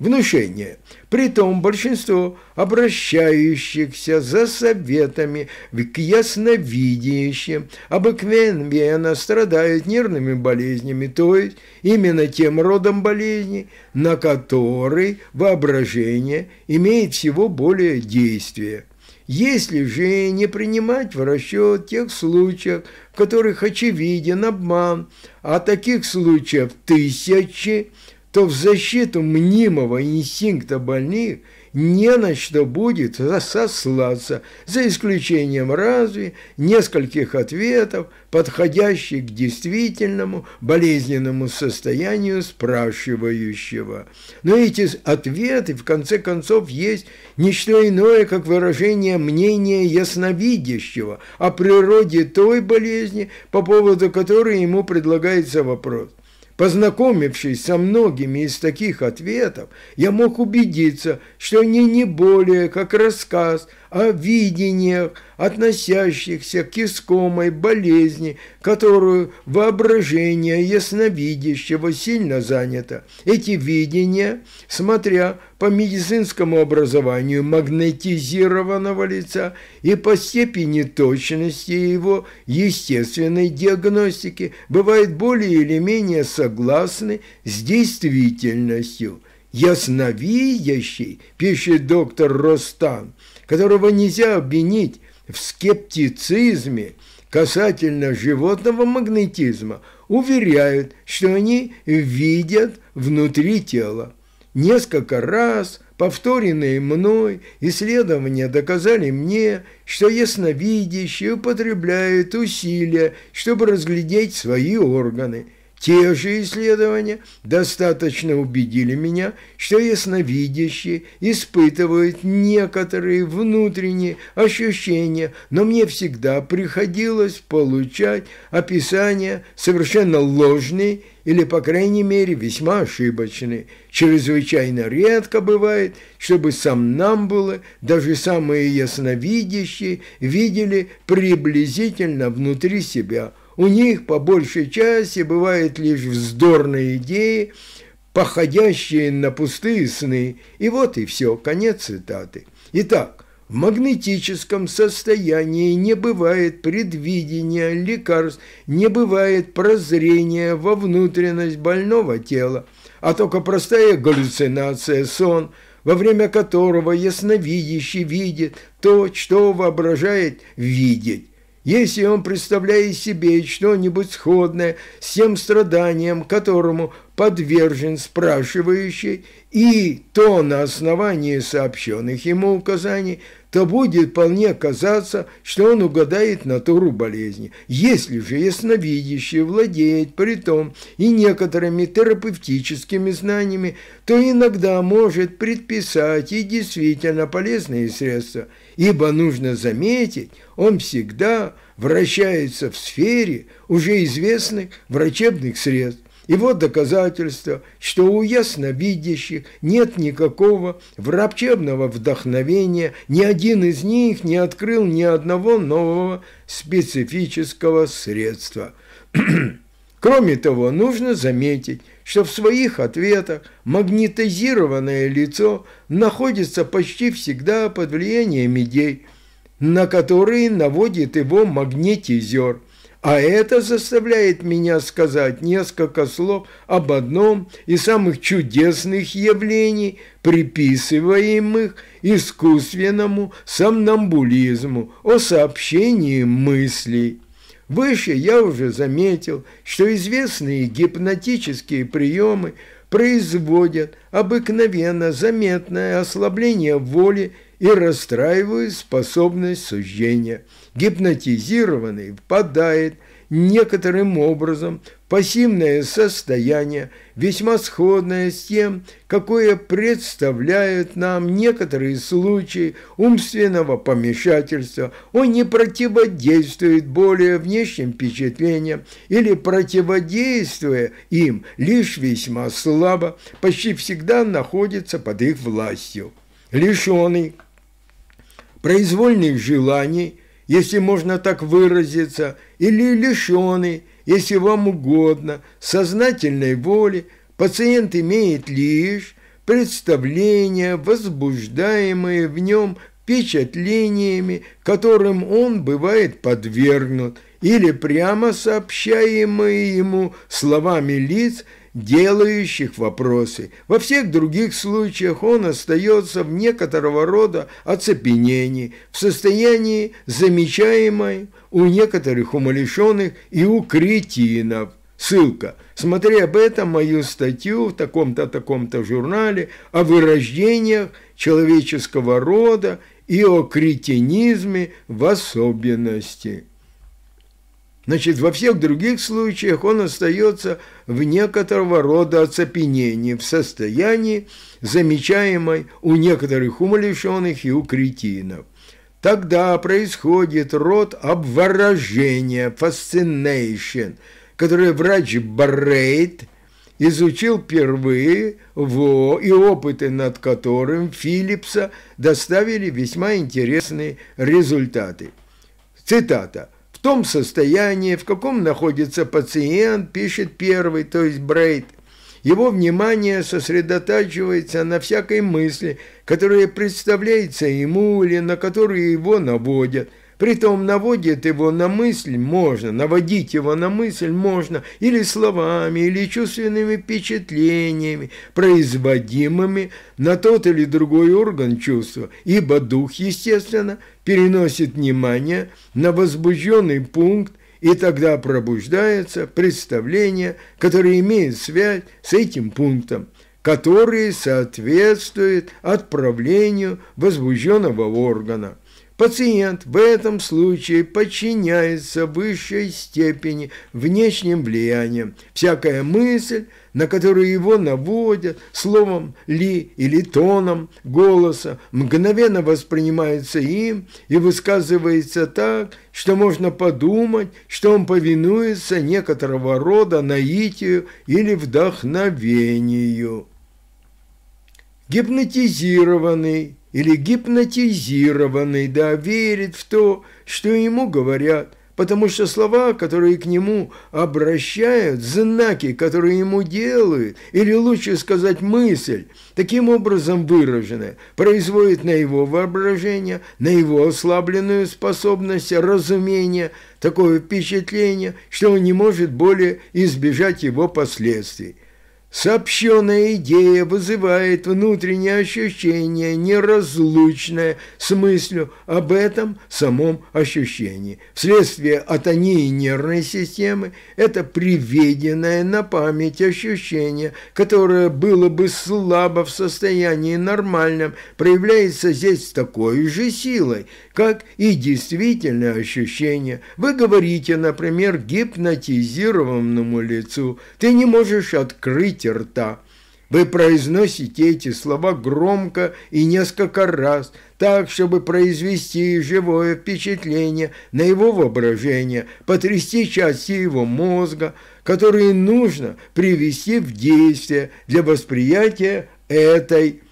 внушение. Притом большинство обращающихся за советами к ясновидящим обыкновенно страдают нервными болезнями, то есть именно тем родом болезни, на который воображение имеет всего более действие. Если же не принимать в расчет тех случаев, в которых очевиден обман, а таких случаев тысячи – то в защиту мнимого инстинкта больных не на что будет сослаться, за исключением разве нескольких ответов, подходящих к действительному болезненному состоянию спрашивающего. Но эти ответы, в конце концов, есть не что иное, как выражение мнения ясновидящего о природе той болезни, по поводу которой ему предлагается вопрос. Познакомившись со многими из таких ответов, я мог убедиться, что они не более как рассказ – о видениях, относящихся к искомой болезни, которую воображение ясновидящего сильно занято. Эти видения, смотря по медицинскому образованию магнетизированного лица и по степени точности его естественной диагностики, бывают более или менее согласны с действительностью – «Ясновидящий», – пишет доктор Ростан – которого нельзя обвинить в скептицизме касательно животного магнетизма, уверяют, что они видят внутри тела. Несколько раз повторенные мной исследования доказали мне, что ясновидящие употребляют усилия, чтобы разглядеть свои органы – те же исследования достаточно убедили меня, что ясновидящие испытывают некоторые внутренние ощущения, но мне всегда приходилось получать описания совершенно ложные или, по крайней мере, весьма ошибочные. Чрезвычайно редко бывает, чтобы сам нам было, даже самые ясновидящие, видели приблизительно внутри себя – у них по большей части бывают лишь вздорные идеи, походящие на пустые сны. И вот и все, конец цитаты. Итак, в магнетическом состоянии не бывает предвидения лекарств, не бывает прозрения во внутренность больного тела, а только простая галлюцинация, сон – во время которого ясновидящий видит то, что воображает видеть. Если он представляет себе что-нибудь сходное с тем страданием, которому подвержен спрашивающий, и то на основании сообщенных ему указаний, то будет вполне казаться, что он угадает натуру болезни. Если же ясновидящий владеет при том и некоторыми терапевтическими знаниями, то иногда может предписать и действительно полезные средства – ибо нужно заметить, он всегда вращается в сфере уже известных врачебных средств. И вот доказательство, что у ясновидящих нет никакого врачебного вдохновения, ни один из них не открыл ни одного нового специфического средства. [clears throat] Кроме того, нужно заметить, что в своих ответах магнетизированное лицо находится почти всегда под влиянием идей, на которые наводит его магнетизер. А это заставляет меня сказать несколько слов об одном из самых чудесных явлений, приписываемых искусственному сомнамбулизму о сообщении мыслей. Выше я уже заметил, что известные гипнотические приемы производят обыкновенно заметное ослабление воли и расстраивают способность суждения. Гипнотизированный впадает в некоторым образом пассивное состояние, весьма сходное с тем, какое представляют нам некоторые случаи умственного помешательства, он не противодействует более внешним впечатлениям или противодействуя им лишь весьма слабо, почти всегда находится под их властью. Лишенный произвольных желаний если можно так выразиться, или лишенный, если вам угодно, сознательной воли, пациент имеет лишь представления, возбуждаемые в нем впечатлениями, которым он бывает подвергнут, или прямо сообщаемые ему словами лиц – делающих вопросы. Во всех других случаях он остается в некоторого рода оцепенении, в состоянии, замечаемой у некоторых умалишенных и у кретинов. Ссылка. Смотри об этом мою статью в таком-то, таком-то журнале о вырождениях человеческого рода и о кретинизме в особенности. Значит, во всех других случаях он остается в некоторого рода оцепенении, в состоянии, замечаемой у некоторых умалишенных и у кретинов. Тогда происходит род обворожения, fascination, который врач Баррейт изучил впервые во и опыты над которым Филлипса доставили весьма интересные результаты. Цитата в том состоянии, в каком находится пациент, пишет первый, то есть Брейд. Его внимание сосредотачивается на всякой мысли, которая представляется ему или на которую его наводят – Притом наводит его на мысль можно, наводить его на мысль можно или словами, или чувственными впечатлениями, производимыми на тот или другой орган чувства, ибо дух, естественно, переносит внимание на возбужденный пункт, и тогда пробуждается представление, которое имеет связь с этим пунктом, который соответствует отправлению возбужденного органа. Пациент в этом случае подчиняется высшей степени внешним влияниям. Всякая мысль, на которую его наводят, словом «ли» или тоном голоса, мгновенно воспринимается им и высказывается так, что можно подумать, что он повинуется некоторого рода наитию или вдохновению. Гипнотизированный или гипнотизированный, да, верит в то, что ему говорят, потому что слова, которые к нему обращают, знаки, которые ему делают, или лучше сказать мысль, таким образом выраженная, производит на его воображение, на его ослабленную способность разумения такое впечатление, что он не может более избежать его последствий. Сообщенная идея вызывает внутреннее ощущение, неразлучное с мыслью об этом самом ощущении. Вследствие атонии нервной системы это приведенное на память ощущение, которое было бы слабо в состоянии нормальном, проявляется здесь с такой же силой, как и действительное ощущение. Вы говорите, например, гипнотизированному лицу, ты не можешь открыть откройте рта. Вы произносите эти слова громко и несколько раз, так, чтобы произвести живое впечатление на его воображение, потрясти части его мозга, которые нужно привести в действие для восприятия этой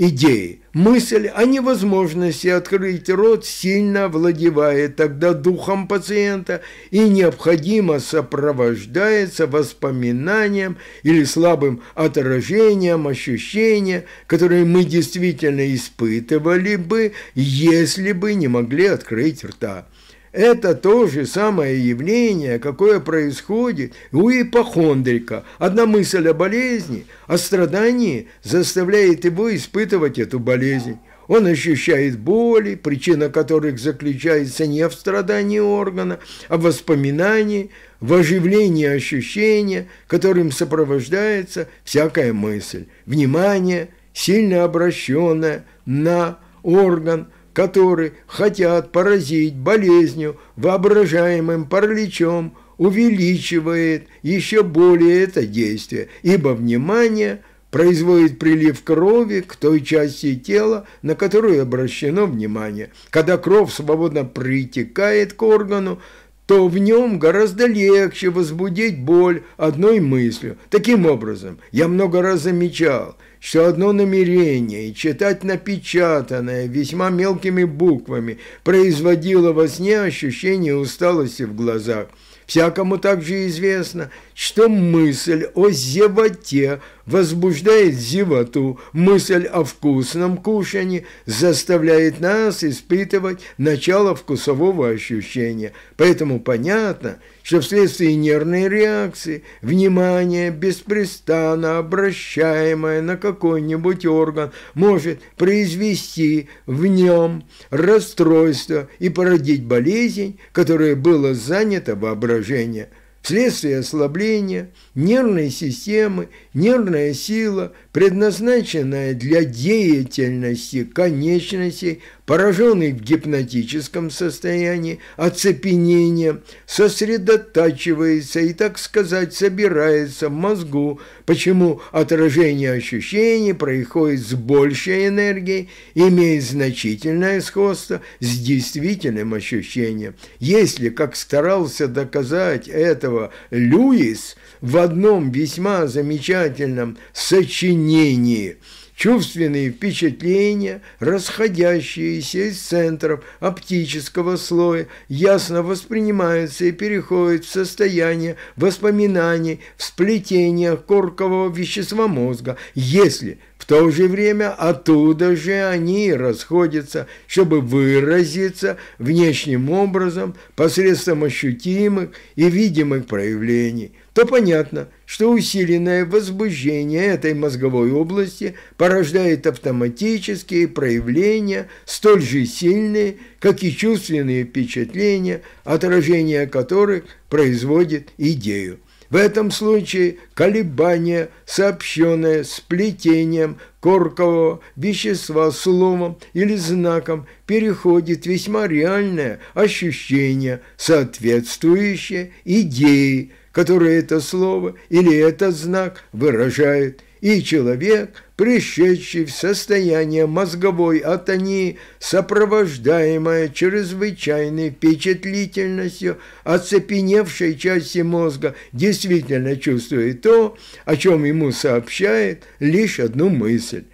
идеи, мысль о невозможности открыть рот сильно овладевает тогда духом пациента и необходимо сопровождается воспоминанием или слабым отражением ощущения, которые мы действительно испытывали бы, если бы не могли открыть рта. Это то же самое явление, какое происходит у ипохондрика. Одна мысль о болезни, о страдании заставляет его испытывать эту болезнь. Он ощущает боли, причина которых заключается не в страдании органа, а в воспоминании, в оживлении ощущения, которым сопровождается всякая мысль. Внимание, сильно обращенное на орган – которые хотят поразить болезнью, воображаемым параличом, увеличивает еще более это действие, ибо внимание производит прилив крови к той части тела, на которую обращено внимание. Когда кровь свободно притекает к органу, то в нем гораздо легче возбудить боль одной мыслью. Таким образом, я много раз замечал – что одно намерение, читать напечатанное весьма мелкими буквами, производило во сне ощущение усталости в глазах. Всякому также известно, что мысль о зевоте – возбуждает зевоту, мысль о вкусном кушании заставляет нас испытывать начало вкусового ощущения. Поэтому понятно, что вследствие нервной реакции внимание беспрестанно обращаемое на какой-нибудь орган может произвести в нем расстройство и породить болезнь, которая была занята воображение – вследствие ослабления нервной системы Нервная сила, предназначенная для деятельности конечностей, пораженной в гипнотическом состоянии, оцепенением, сосредотачивается и, так сказать, собирается в мозгу, почему отражение ощущений происходит с большей энергией, имеет значительное сходство с действительным ощущением. Если, как старался доказать этого Льюис – в одном весьма замечательном сочинении чувственные впечатления, расходящиеся из центров оптического слоя, ясно воспринимаются и переходят в состояние воспоминаний в сплетениях коркового вещества мозга, если в то же время оттуда же они расходятся, чтобы выразиться внешним образом посредством ощутимых и видимых проявлений – то понятно, что усиленное возбуждение этой мозговой области порождает автоматические проявления, столь же сильные, как и чувственные впечатления, отражение которых производит идею. В этом случае колебание, сообщенное сплетением коркового вещества словом или знаком, переходит в весьма реальное ощущение, соответствующее идее, которое это слово или этот знак выражает, и человек, пришедший в состояние мозговой атонии, сопровождаемое чрезвычайной впечатлительностью оцепеневшей части мозга, действительно чувствует то, о чем ему сообщает лишь одну мысль.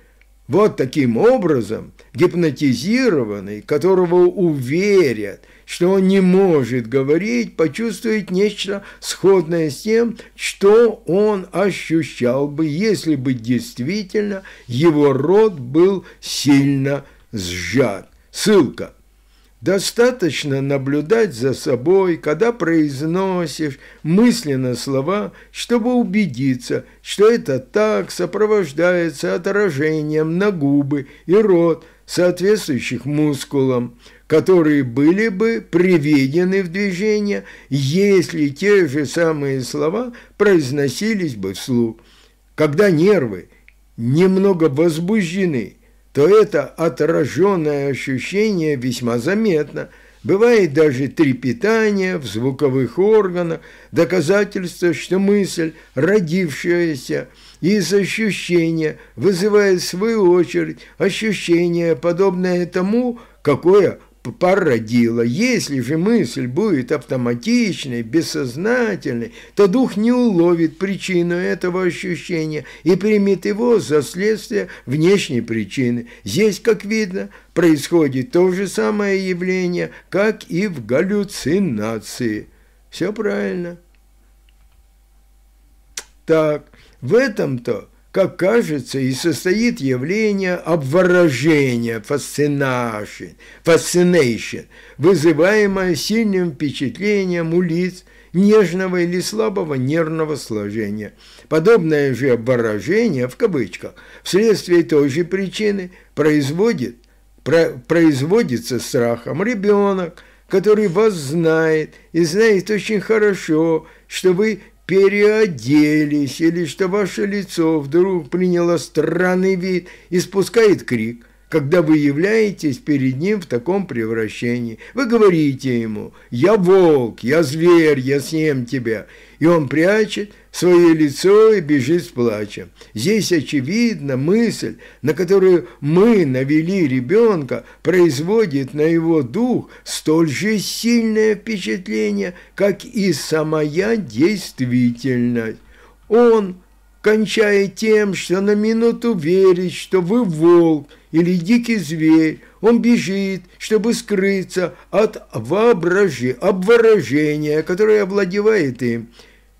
Вот таким образом гипнотизированный, которого уверят – что он не может говорить, почувствует нечто сходное с тем, что он ощущал бы, если бы действительно его рот был сильно сжат. Ссылка Достаточно наблюдать за собой, когда произносишь мысленно слова, чтобы убедиться, что это так сопровождается отражением на губы и рот, соответствующих мускулам, которые были бы приведены в движение, если те же самые слова произносились бы вслух. Когда нервы немного возбуждены то это отраженное ощущение весьма заметно. Бывает даже трепетание в звуковых органах, доказательство, что мысль, родившаяся из ощущения, вызывает в свою очередь ощущение, подобное тому, какое породила. Если же мысль будет автоматичной, бессознательной, то дух не уловит причину этого ощущения и примет его за следствие внешней причины. Здесь, как видно, происходит то же самое явление, как и в галлюцинации. Все правильно. Так, в этом-то как кажется, и состоит явление обворожения, fascination, fascination, вызываемое сильным впечатлением у лиц нежного или слабого нервного сложения. Подобное же обворожение, в кавычках, вследствие той же причины производит, про, производится страхом ребенок, который вас знает и знает очень хорошо, что вы переоделись или что ваше лицо вдруг приняло странный вид и спускает крик – когда вы являетесь перед ним в таком превращении. Вы говорите ему «Я волк, я зверь, я съем тебя». И он прячет свое лицо и бежит с плачем. Здесь очевидна мысль, на которую мы навели ребенка, производит на его дух столь же сильное впечатление, как и самая действительность. Он – кончая тем, что на минуту верит, что вы волк или дикий зверь, он бежит, чтобы скрыться от воображи, обворожения, которое овладевает им.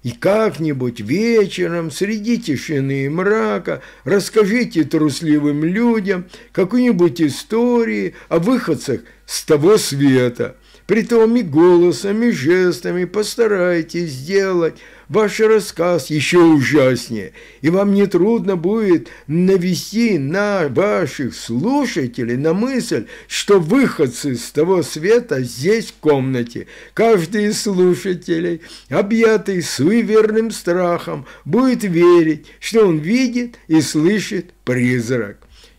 И как-нибудь вечером, среди тишины и мрака, расскажите трусливым людям какую-нибудь историю о выходцах с того света. Притом и голосом, и жестами постарайтесь сделать ваш рассказ еще ужаснее, и вам не трудно будет навести на ваших слушателей на мысль, что выходцы с того света здесь, в комнате. Каждый из слушателей, объятый суеверным страхом, будет верить, что он видит и слышит призрак.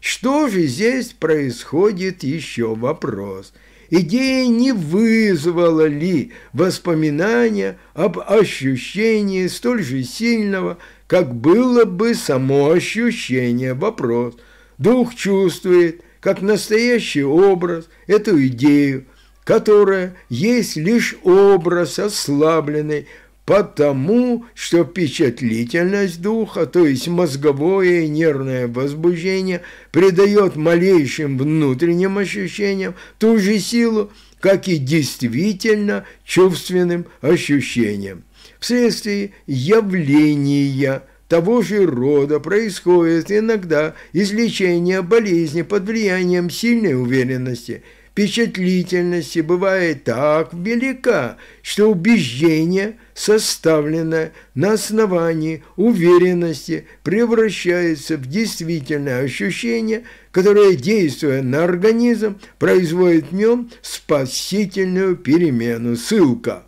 Что же здесь происходит еще вопрос? Идея не вызвала ли воспоминания об ощущении столь же сильного, как было бы само ощущение вопрос. Дух чувствует, как настоящий образ, эту идею, которая есть лишь образ ослабленный, потому что впечатлительность духа, то есть мозговое и нервное возбуждение, придает малейшим внутренним ощущениям ту же силу, как и действительно чувственным ощущениям. Вследствие явления того же рода происходит иногда излечение болезни под влиянием сильной уверенности – впечатлительности бывает так велика, что убеждение, составленное на основании уверенности, превращается в действительное ощущение, которое, действуя на организм, производит в нем спасительную перемену. Ссылка.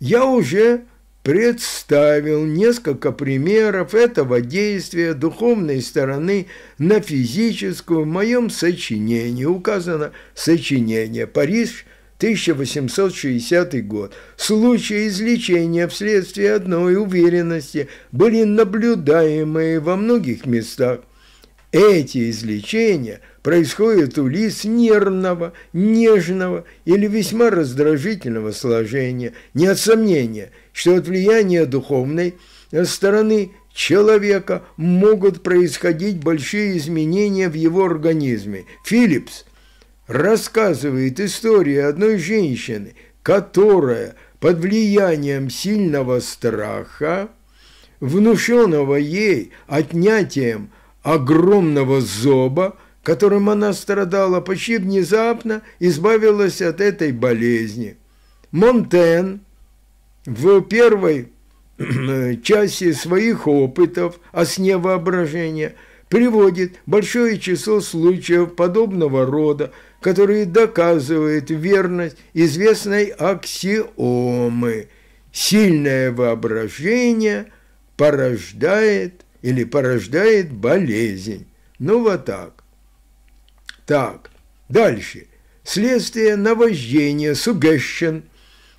Я уже представил несколько примеров этого действия духовной стороны на физическую в моем сочинении. Указано «Сочинение. Париж, 1860 год. Случаи излечения вследствие одной уверенности были наблюдаемые во многих местах. Эти излечения происходят у лиц нервного, нежного или весьма раздражительного сложения. Нет сомнения – что от влияния духовной стороны человека могут происходить большие изменения в его организме. Филлипс рассказывает историю одной женщины, которая под влиянием сильного страха, внушенного ей отнятием огромного зоба, которым она страдала, почти внезапно избавилась от этой болезни. Монтен – в первой э, части своих опытов о сне воображения приводит большое число случаев подобного рода, которые доказывают верность известной аксиомы «сильное воображение порождает или порождает болезнь». Ну вот так. Так, дальше. Следствие наваждения, suggestion,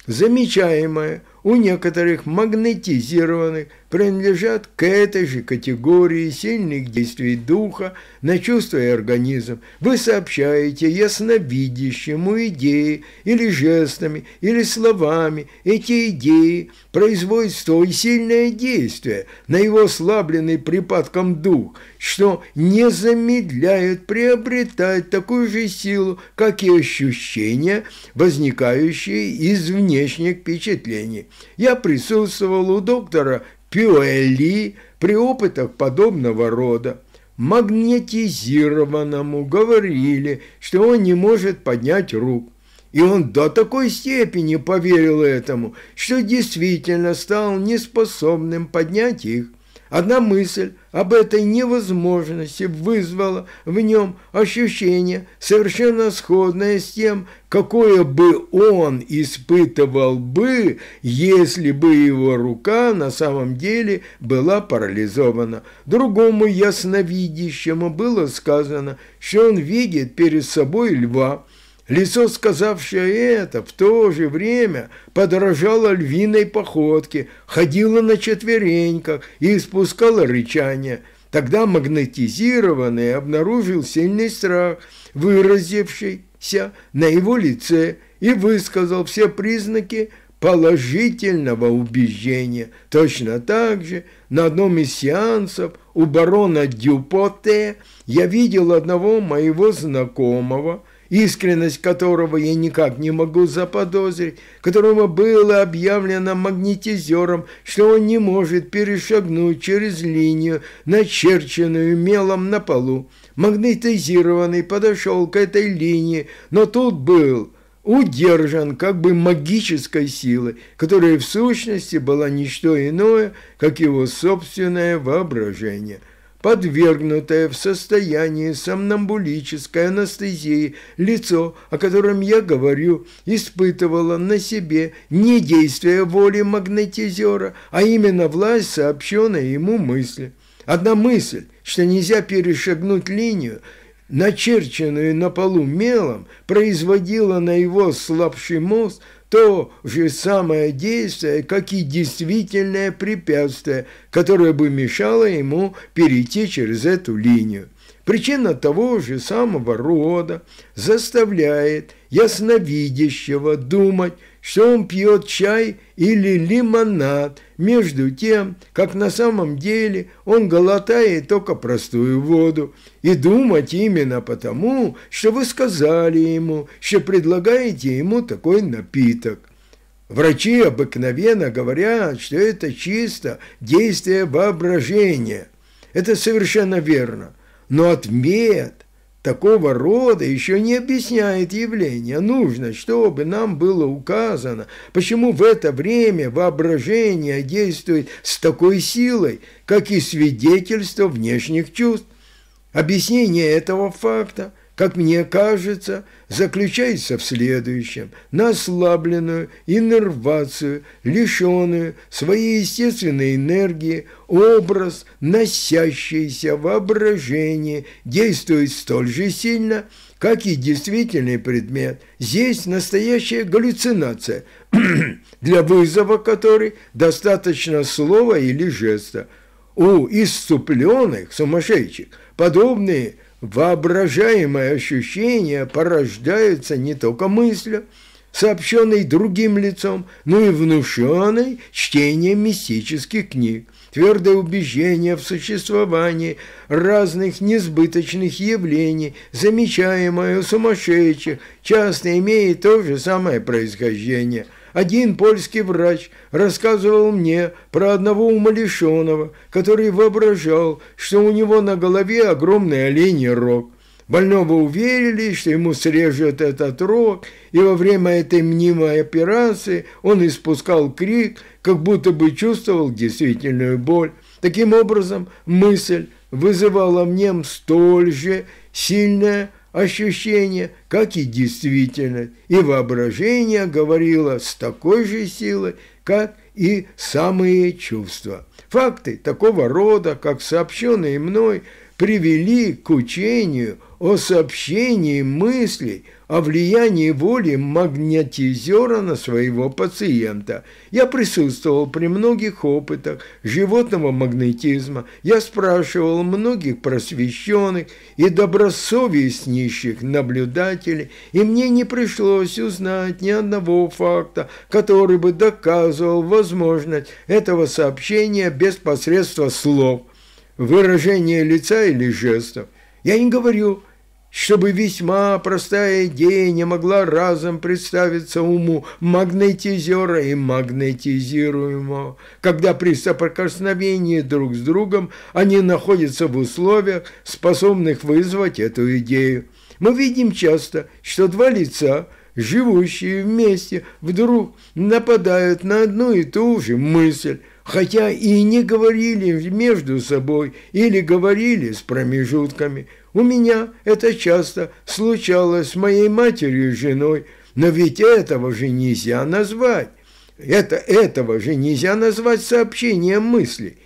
замечаемое – у некоторых магнетизированных принадлежат к этой же категории сильных действий духа на чувство и организм. Вы сообщаете ясновидящему идеи или жестами, или словами. Эти идеи производят столь сильное действие на его ослабленный припадком дух, что не замедляет приобретать такую же силу, как и ощущения, возникающие из внешних впечатлений. Я присутствовал у доктора Пюэли при опытах подобного рода магнетизированному говорили, что он не может поднять рук. И он до такой степени поверил этому, что действительно стал неспособным поднять их – Одна мысль об этой невозможности вызвала в нем ощущение, совершенно сходное с тем, какое бы он испытывал бы, если бы его рука на самом деле была парализована. Другому ясновидящему было сказано, что он видит перед собой льва – Лицо, сказавшее это, в то же время подражало львиной походке, ходило на четвереньках и испускало рычание. Тогда магнетизированный обнаружил сильный страх, выразившийся на его лице, и высказал все признаки положительного убеждения. Точно так же на одном из сеансов у барона Дюпоте я видел одного моего знакомого – искренность которого я никак не могу заподозрить, которому было объявлено магнетизером, что он не может перешагнуть через линию, начерченную мелом на полу. Магнетизированный подошел к этой линии, но тут был удержан как бы магической силой, которая в сущности была ничто иное, как его собственное воображение – подвергнутое в состоянии сомнамбулической анестезии лицо, о котором я говорю, испытывало на себе не действие воли магнетизера, а именно власть сообщенной ему мысли. Одна мысль, что нельзя перешагнуть линию, начерченную на полу мелом, производила на его слабший мозг то же самое действие, как и действительное препятствие, которое бы мешало ему перейти через эту линию. Причина того же самого рода заставляет ясновидящего думать, что он пьет чай или лимонад, между тем, как на самом деле он глотает только простую воду, и думать именно потому, что вы сказали ему, что предлагаете ему такой напиток. Врачи обыкновенно говорят, что это чисто действие воображения. Это совершенно верно. Но отмет такого рода еще не объясняет явление. Нужно, чтобы нам было указано, почему в это время воображение действует с такой силой, как и свидетельство внешних чувств. Объяснение этого факта – как мне кажется, заключается в следующем – на ослабленную иннервацию, лишенную своей естественной энергии, образ, носящийся воображение, действует столь же сильно, как и действительный предмет. Здесь настоящая галлюцинация, [clears throat] для вызова которой достаточно слова или жеста. У исступленных, сумасшедших, подобные – воображаемое ощущение порождается не только мыслью, сообщенной другим лицом, но и внушенной чтением мистических книг. Твердое убеждение в существовании разных несбыточных явлений, замечаемое у сумасшедших, часто имеет то же самое происхождение – один польский врач рассказывал мне про одного умалишенного, который воображал, что у него на голове огромный оленей рог. Больного уверили, что ему срежет этот рог, и во время этой мнимой операции он испускал крик, как будто бы чувствовал действительную боль. Таким образом, мысль вызывала в нем столь же сильное ощущения, как и действительность, и воображение говорило с такой же силой, как и самые чувства. Факты такого рода, как сообщенные мной, привели к учению о сообщении мыслей, о влиянии воли магнетизера на своего пациента. Я присутствовал при многих опытах животного магнетизма. Я спрашивал многих просвещенных и добросовестнейших наблюдателей, и мне не пришлось узнать ни одного факта, который бы доказывал возможность этого сообщения без посредства слов, выражения лица или жестов. Я не говорю, чтобы весьма простая идея не могла разом представиться уму магнетизера и магнетизируемого, когда при соприкосновении друг с другом они находятся в условиях, способных вызвать эту идею. Мы видим часто, что два лица, живущие вместе, вдруг нападают на одну и ту же мысль – хотя и не говорили между собой или говорили с промежутками. У меня это часто случалось с моей матерью и женой, но ведь этого же нельзя назвать. Это, этого же нельзя назвать сообщением мыслей.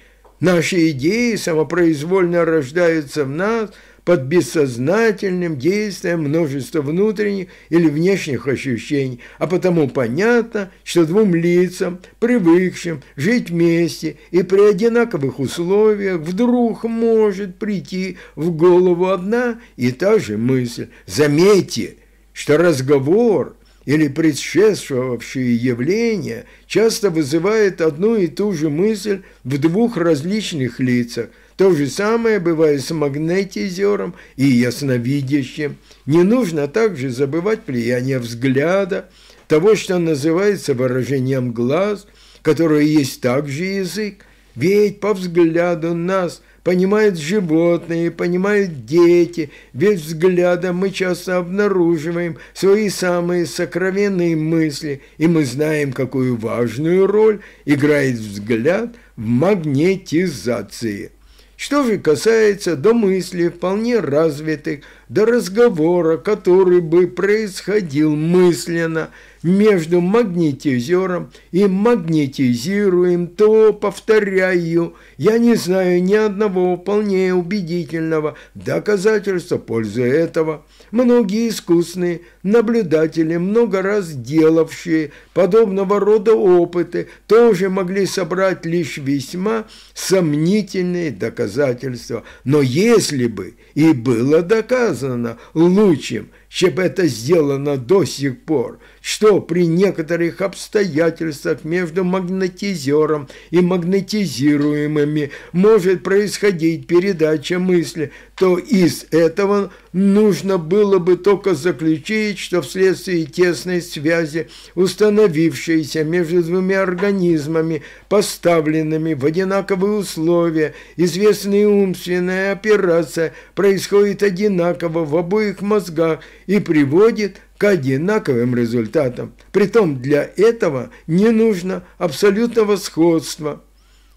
Наши идеи самопроизвольно рождаются в нас – под бессознательным действием множества внутренних или внешних ощущений, а потому понятно, что двум лицам, привыкшим жить вместе и при одинаковых условиях, вдруг может прийти в голову одна и та же мысль. Заметьте, что разговор или предшествовавшие явления часто вызывают одну и ту же мысль в двух различных лицах, то же самое бывает с магнетизером и ясновидящим. Не нужно также забывать влияние взгляда, того, что называется выражением глаз, которое есть также язык. Ведь по взгляду нас понимают животные, понимают дети, ведь взглядом мы часто обнаруживаем свои самые сокровенные мысли, и мы знаем, какую важную роль играет взгляд в магнетизации. Что же касается до мысли вполне развитых, до разговора, который бы происходил мысленно – между магнетизером и магнетизируем, то, повторяю, я не знаю ни одного вполне убедительного доказательства пользы этого. Многие искусные наблюдатели, много раз делавшие подобного рода опыты, тоже могли собрать лишь весьма сомнительные доказательства. Но если бы и было доказано лучшим, чем это сделано до сих пор, что при некоторых обстоятельствах между магнетизером и магнетизируемыми может происходить передача мысли то из этого нужно было бы только заключить, что вследствие тесной связи, установившейся между двумя организмами, поставленными в одинаковые условия, известная умственная операция происходит одинаково в обоих мозгах и приводит к одинаковым результатам. Притом для этого не нужно абсолютного сходства –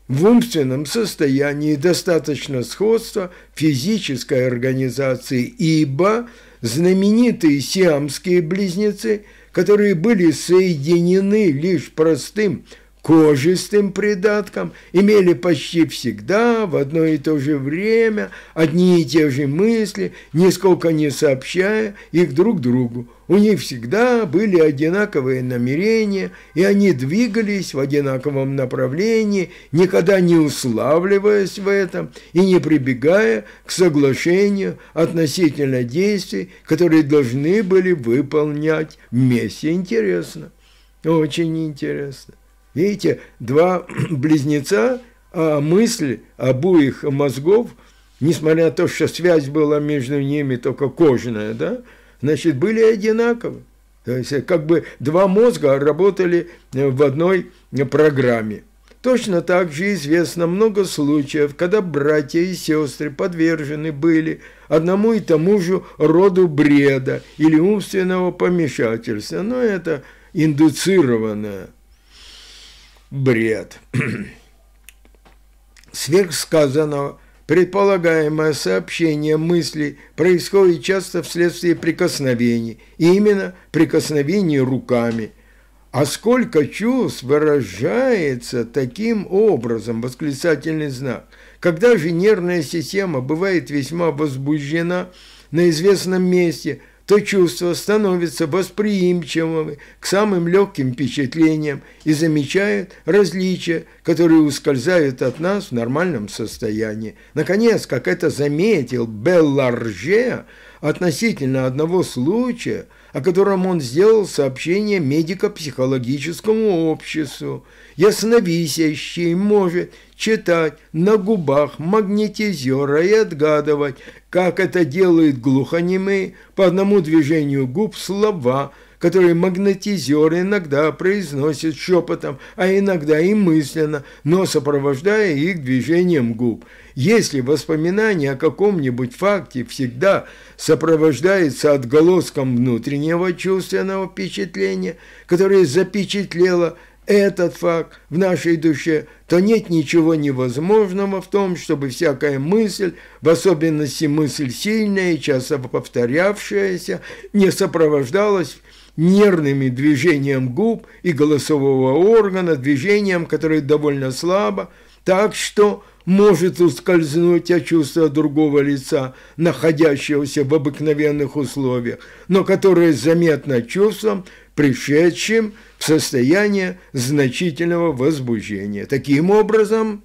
в умственном состоянии достаточно сходства физической организации, ибо знаменитые сиамские близнецы, которые были соединены лишь простым кожистым придаткам, имели почти всегда в одно и то же время одни и те же мысли, нисколько не сообщая их друг другу. У них всегда были одинаковые намерения, и они двигались в одинаковом направлении, никогда не уславливаясь в этом и не прибегая к соглашению относительно действий, которые должны были выполнять вместе. Интересно, очень интересно. Видите, два [clears throat] близнеца, а мысль обоих мозгов, несмотря на то, что связь была между ними только кожная, да, значит, были одинаковы. То есть, как бы два мозга работали э, в одной программе. Точно так же известно много случаев, когда братья и сестры подвержены были одному и тому же роду бреда или умственного помешательства, но это индуцированное Бред. Сверхсказанного предполагаемое сообщение мыслей происходит часто вследствие прикосновений, и именно прикосновений руками. А сколько чувств выражается таким образом, восклицательный знак. Когда же нервная система бывает весьма возбуждена на известном месте – то чувства становится восприимчивым к самым легким впечатлениям и замечает различия, которые ускользают от нас в нормальном состоянии. Наконец, как это заметил Белларже относительно одного случая, о котором он сделал сообщение медико-психологическому обществу, ясновисящий может читать на губах магнетизера и отгадывать, как это делают глухонемые по одному движению губ слова, которые магнетизер иногда произносит шепотом, а иногда и мысленно, но сопровождая их движением губ. Если воспоминание о каком-нибудь факте всегда сопровождается отголоском внутреннего чувственного впечатления, которое запечатлело – этот факт в нашей душе, то нет ничего невозможного в том, чтобы всякая мысль, в особенности мысль сильная, часто повторявшаяся, не сопровождалась нервными движением губ и голосового органа, движением, которое довольно слабо, так что может ускользнуть от чувства другого лица, находящегося в обыкновенных условиях, но которое заметно чувством, пришедшим в состояние значительного возбуждения. Таким образом,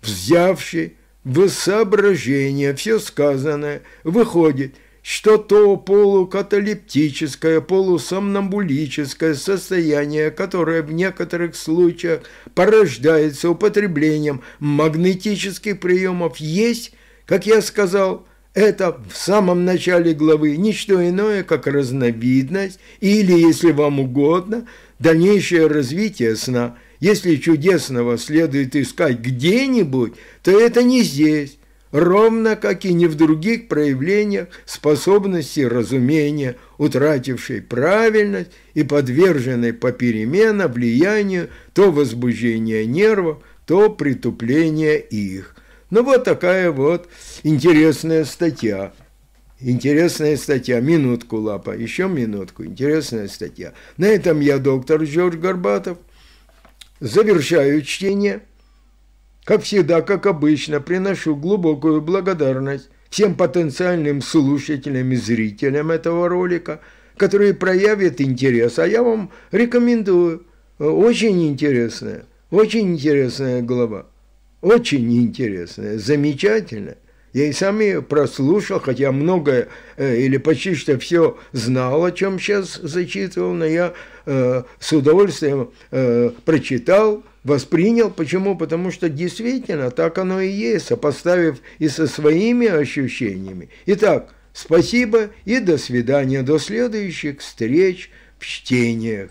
взявший в соображение все сказанное, выходит, что то полукаталептическое, полусомнамбулическое состояние, которое в некоторых случаях порождается употреблением магнетических приемов, есть, как я сказал, это в самом начале главы не что иное, как разновидность или, если вам угодно, Дальнейшее развитие сна, если чудесного следует искать где-нибудь, то это не здесь, ровно как и не в других проявлениях способности разумения, утратившей правильность и подверженной попеременно влиянию то возбуждения нервов, то притупления их. Ну вот такая вот интересная статья. Интересная статья. Минутку, Лапа. Еще минутку. Интересная статья. На этом я, доктор Джордж Горбатов, завершаю чтение. Как всегда, как обычно, приношу глубокую благодарность всем потенциальным слушателям и зрителям этого ролика, которые проявят интерес. А я вам рекомендую. Очень интересная, очень интересная глава. Очень интересная, замечательная. Я и сам ее прослушал, хотя многое э, или почти что все знал, о чем сейчас зачитывал, но я э, с удовольствием э, прочитал, воспринял. Почему? Потому что действительно так оно и есть, сопоставив а и со своими ощущениями. Итак, спасибо и до свидания, до следующих встреч в чтениях.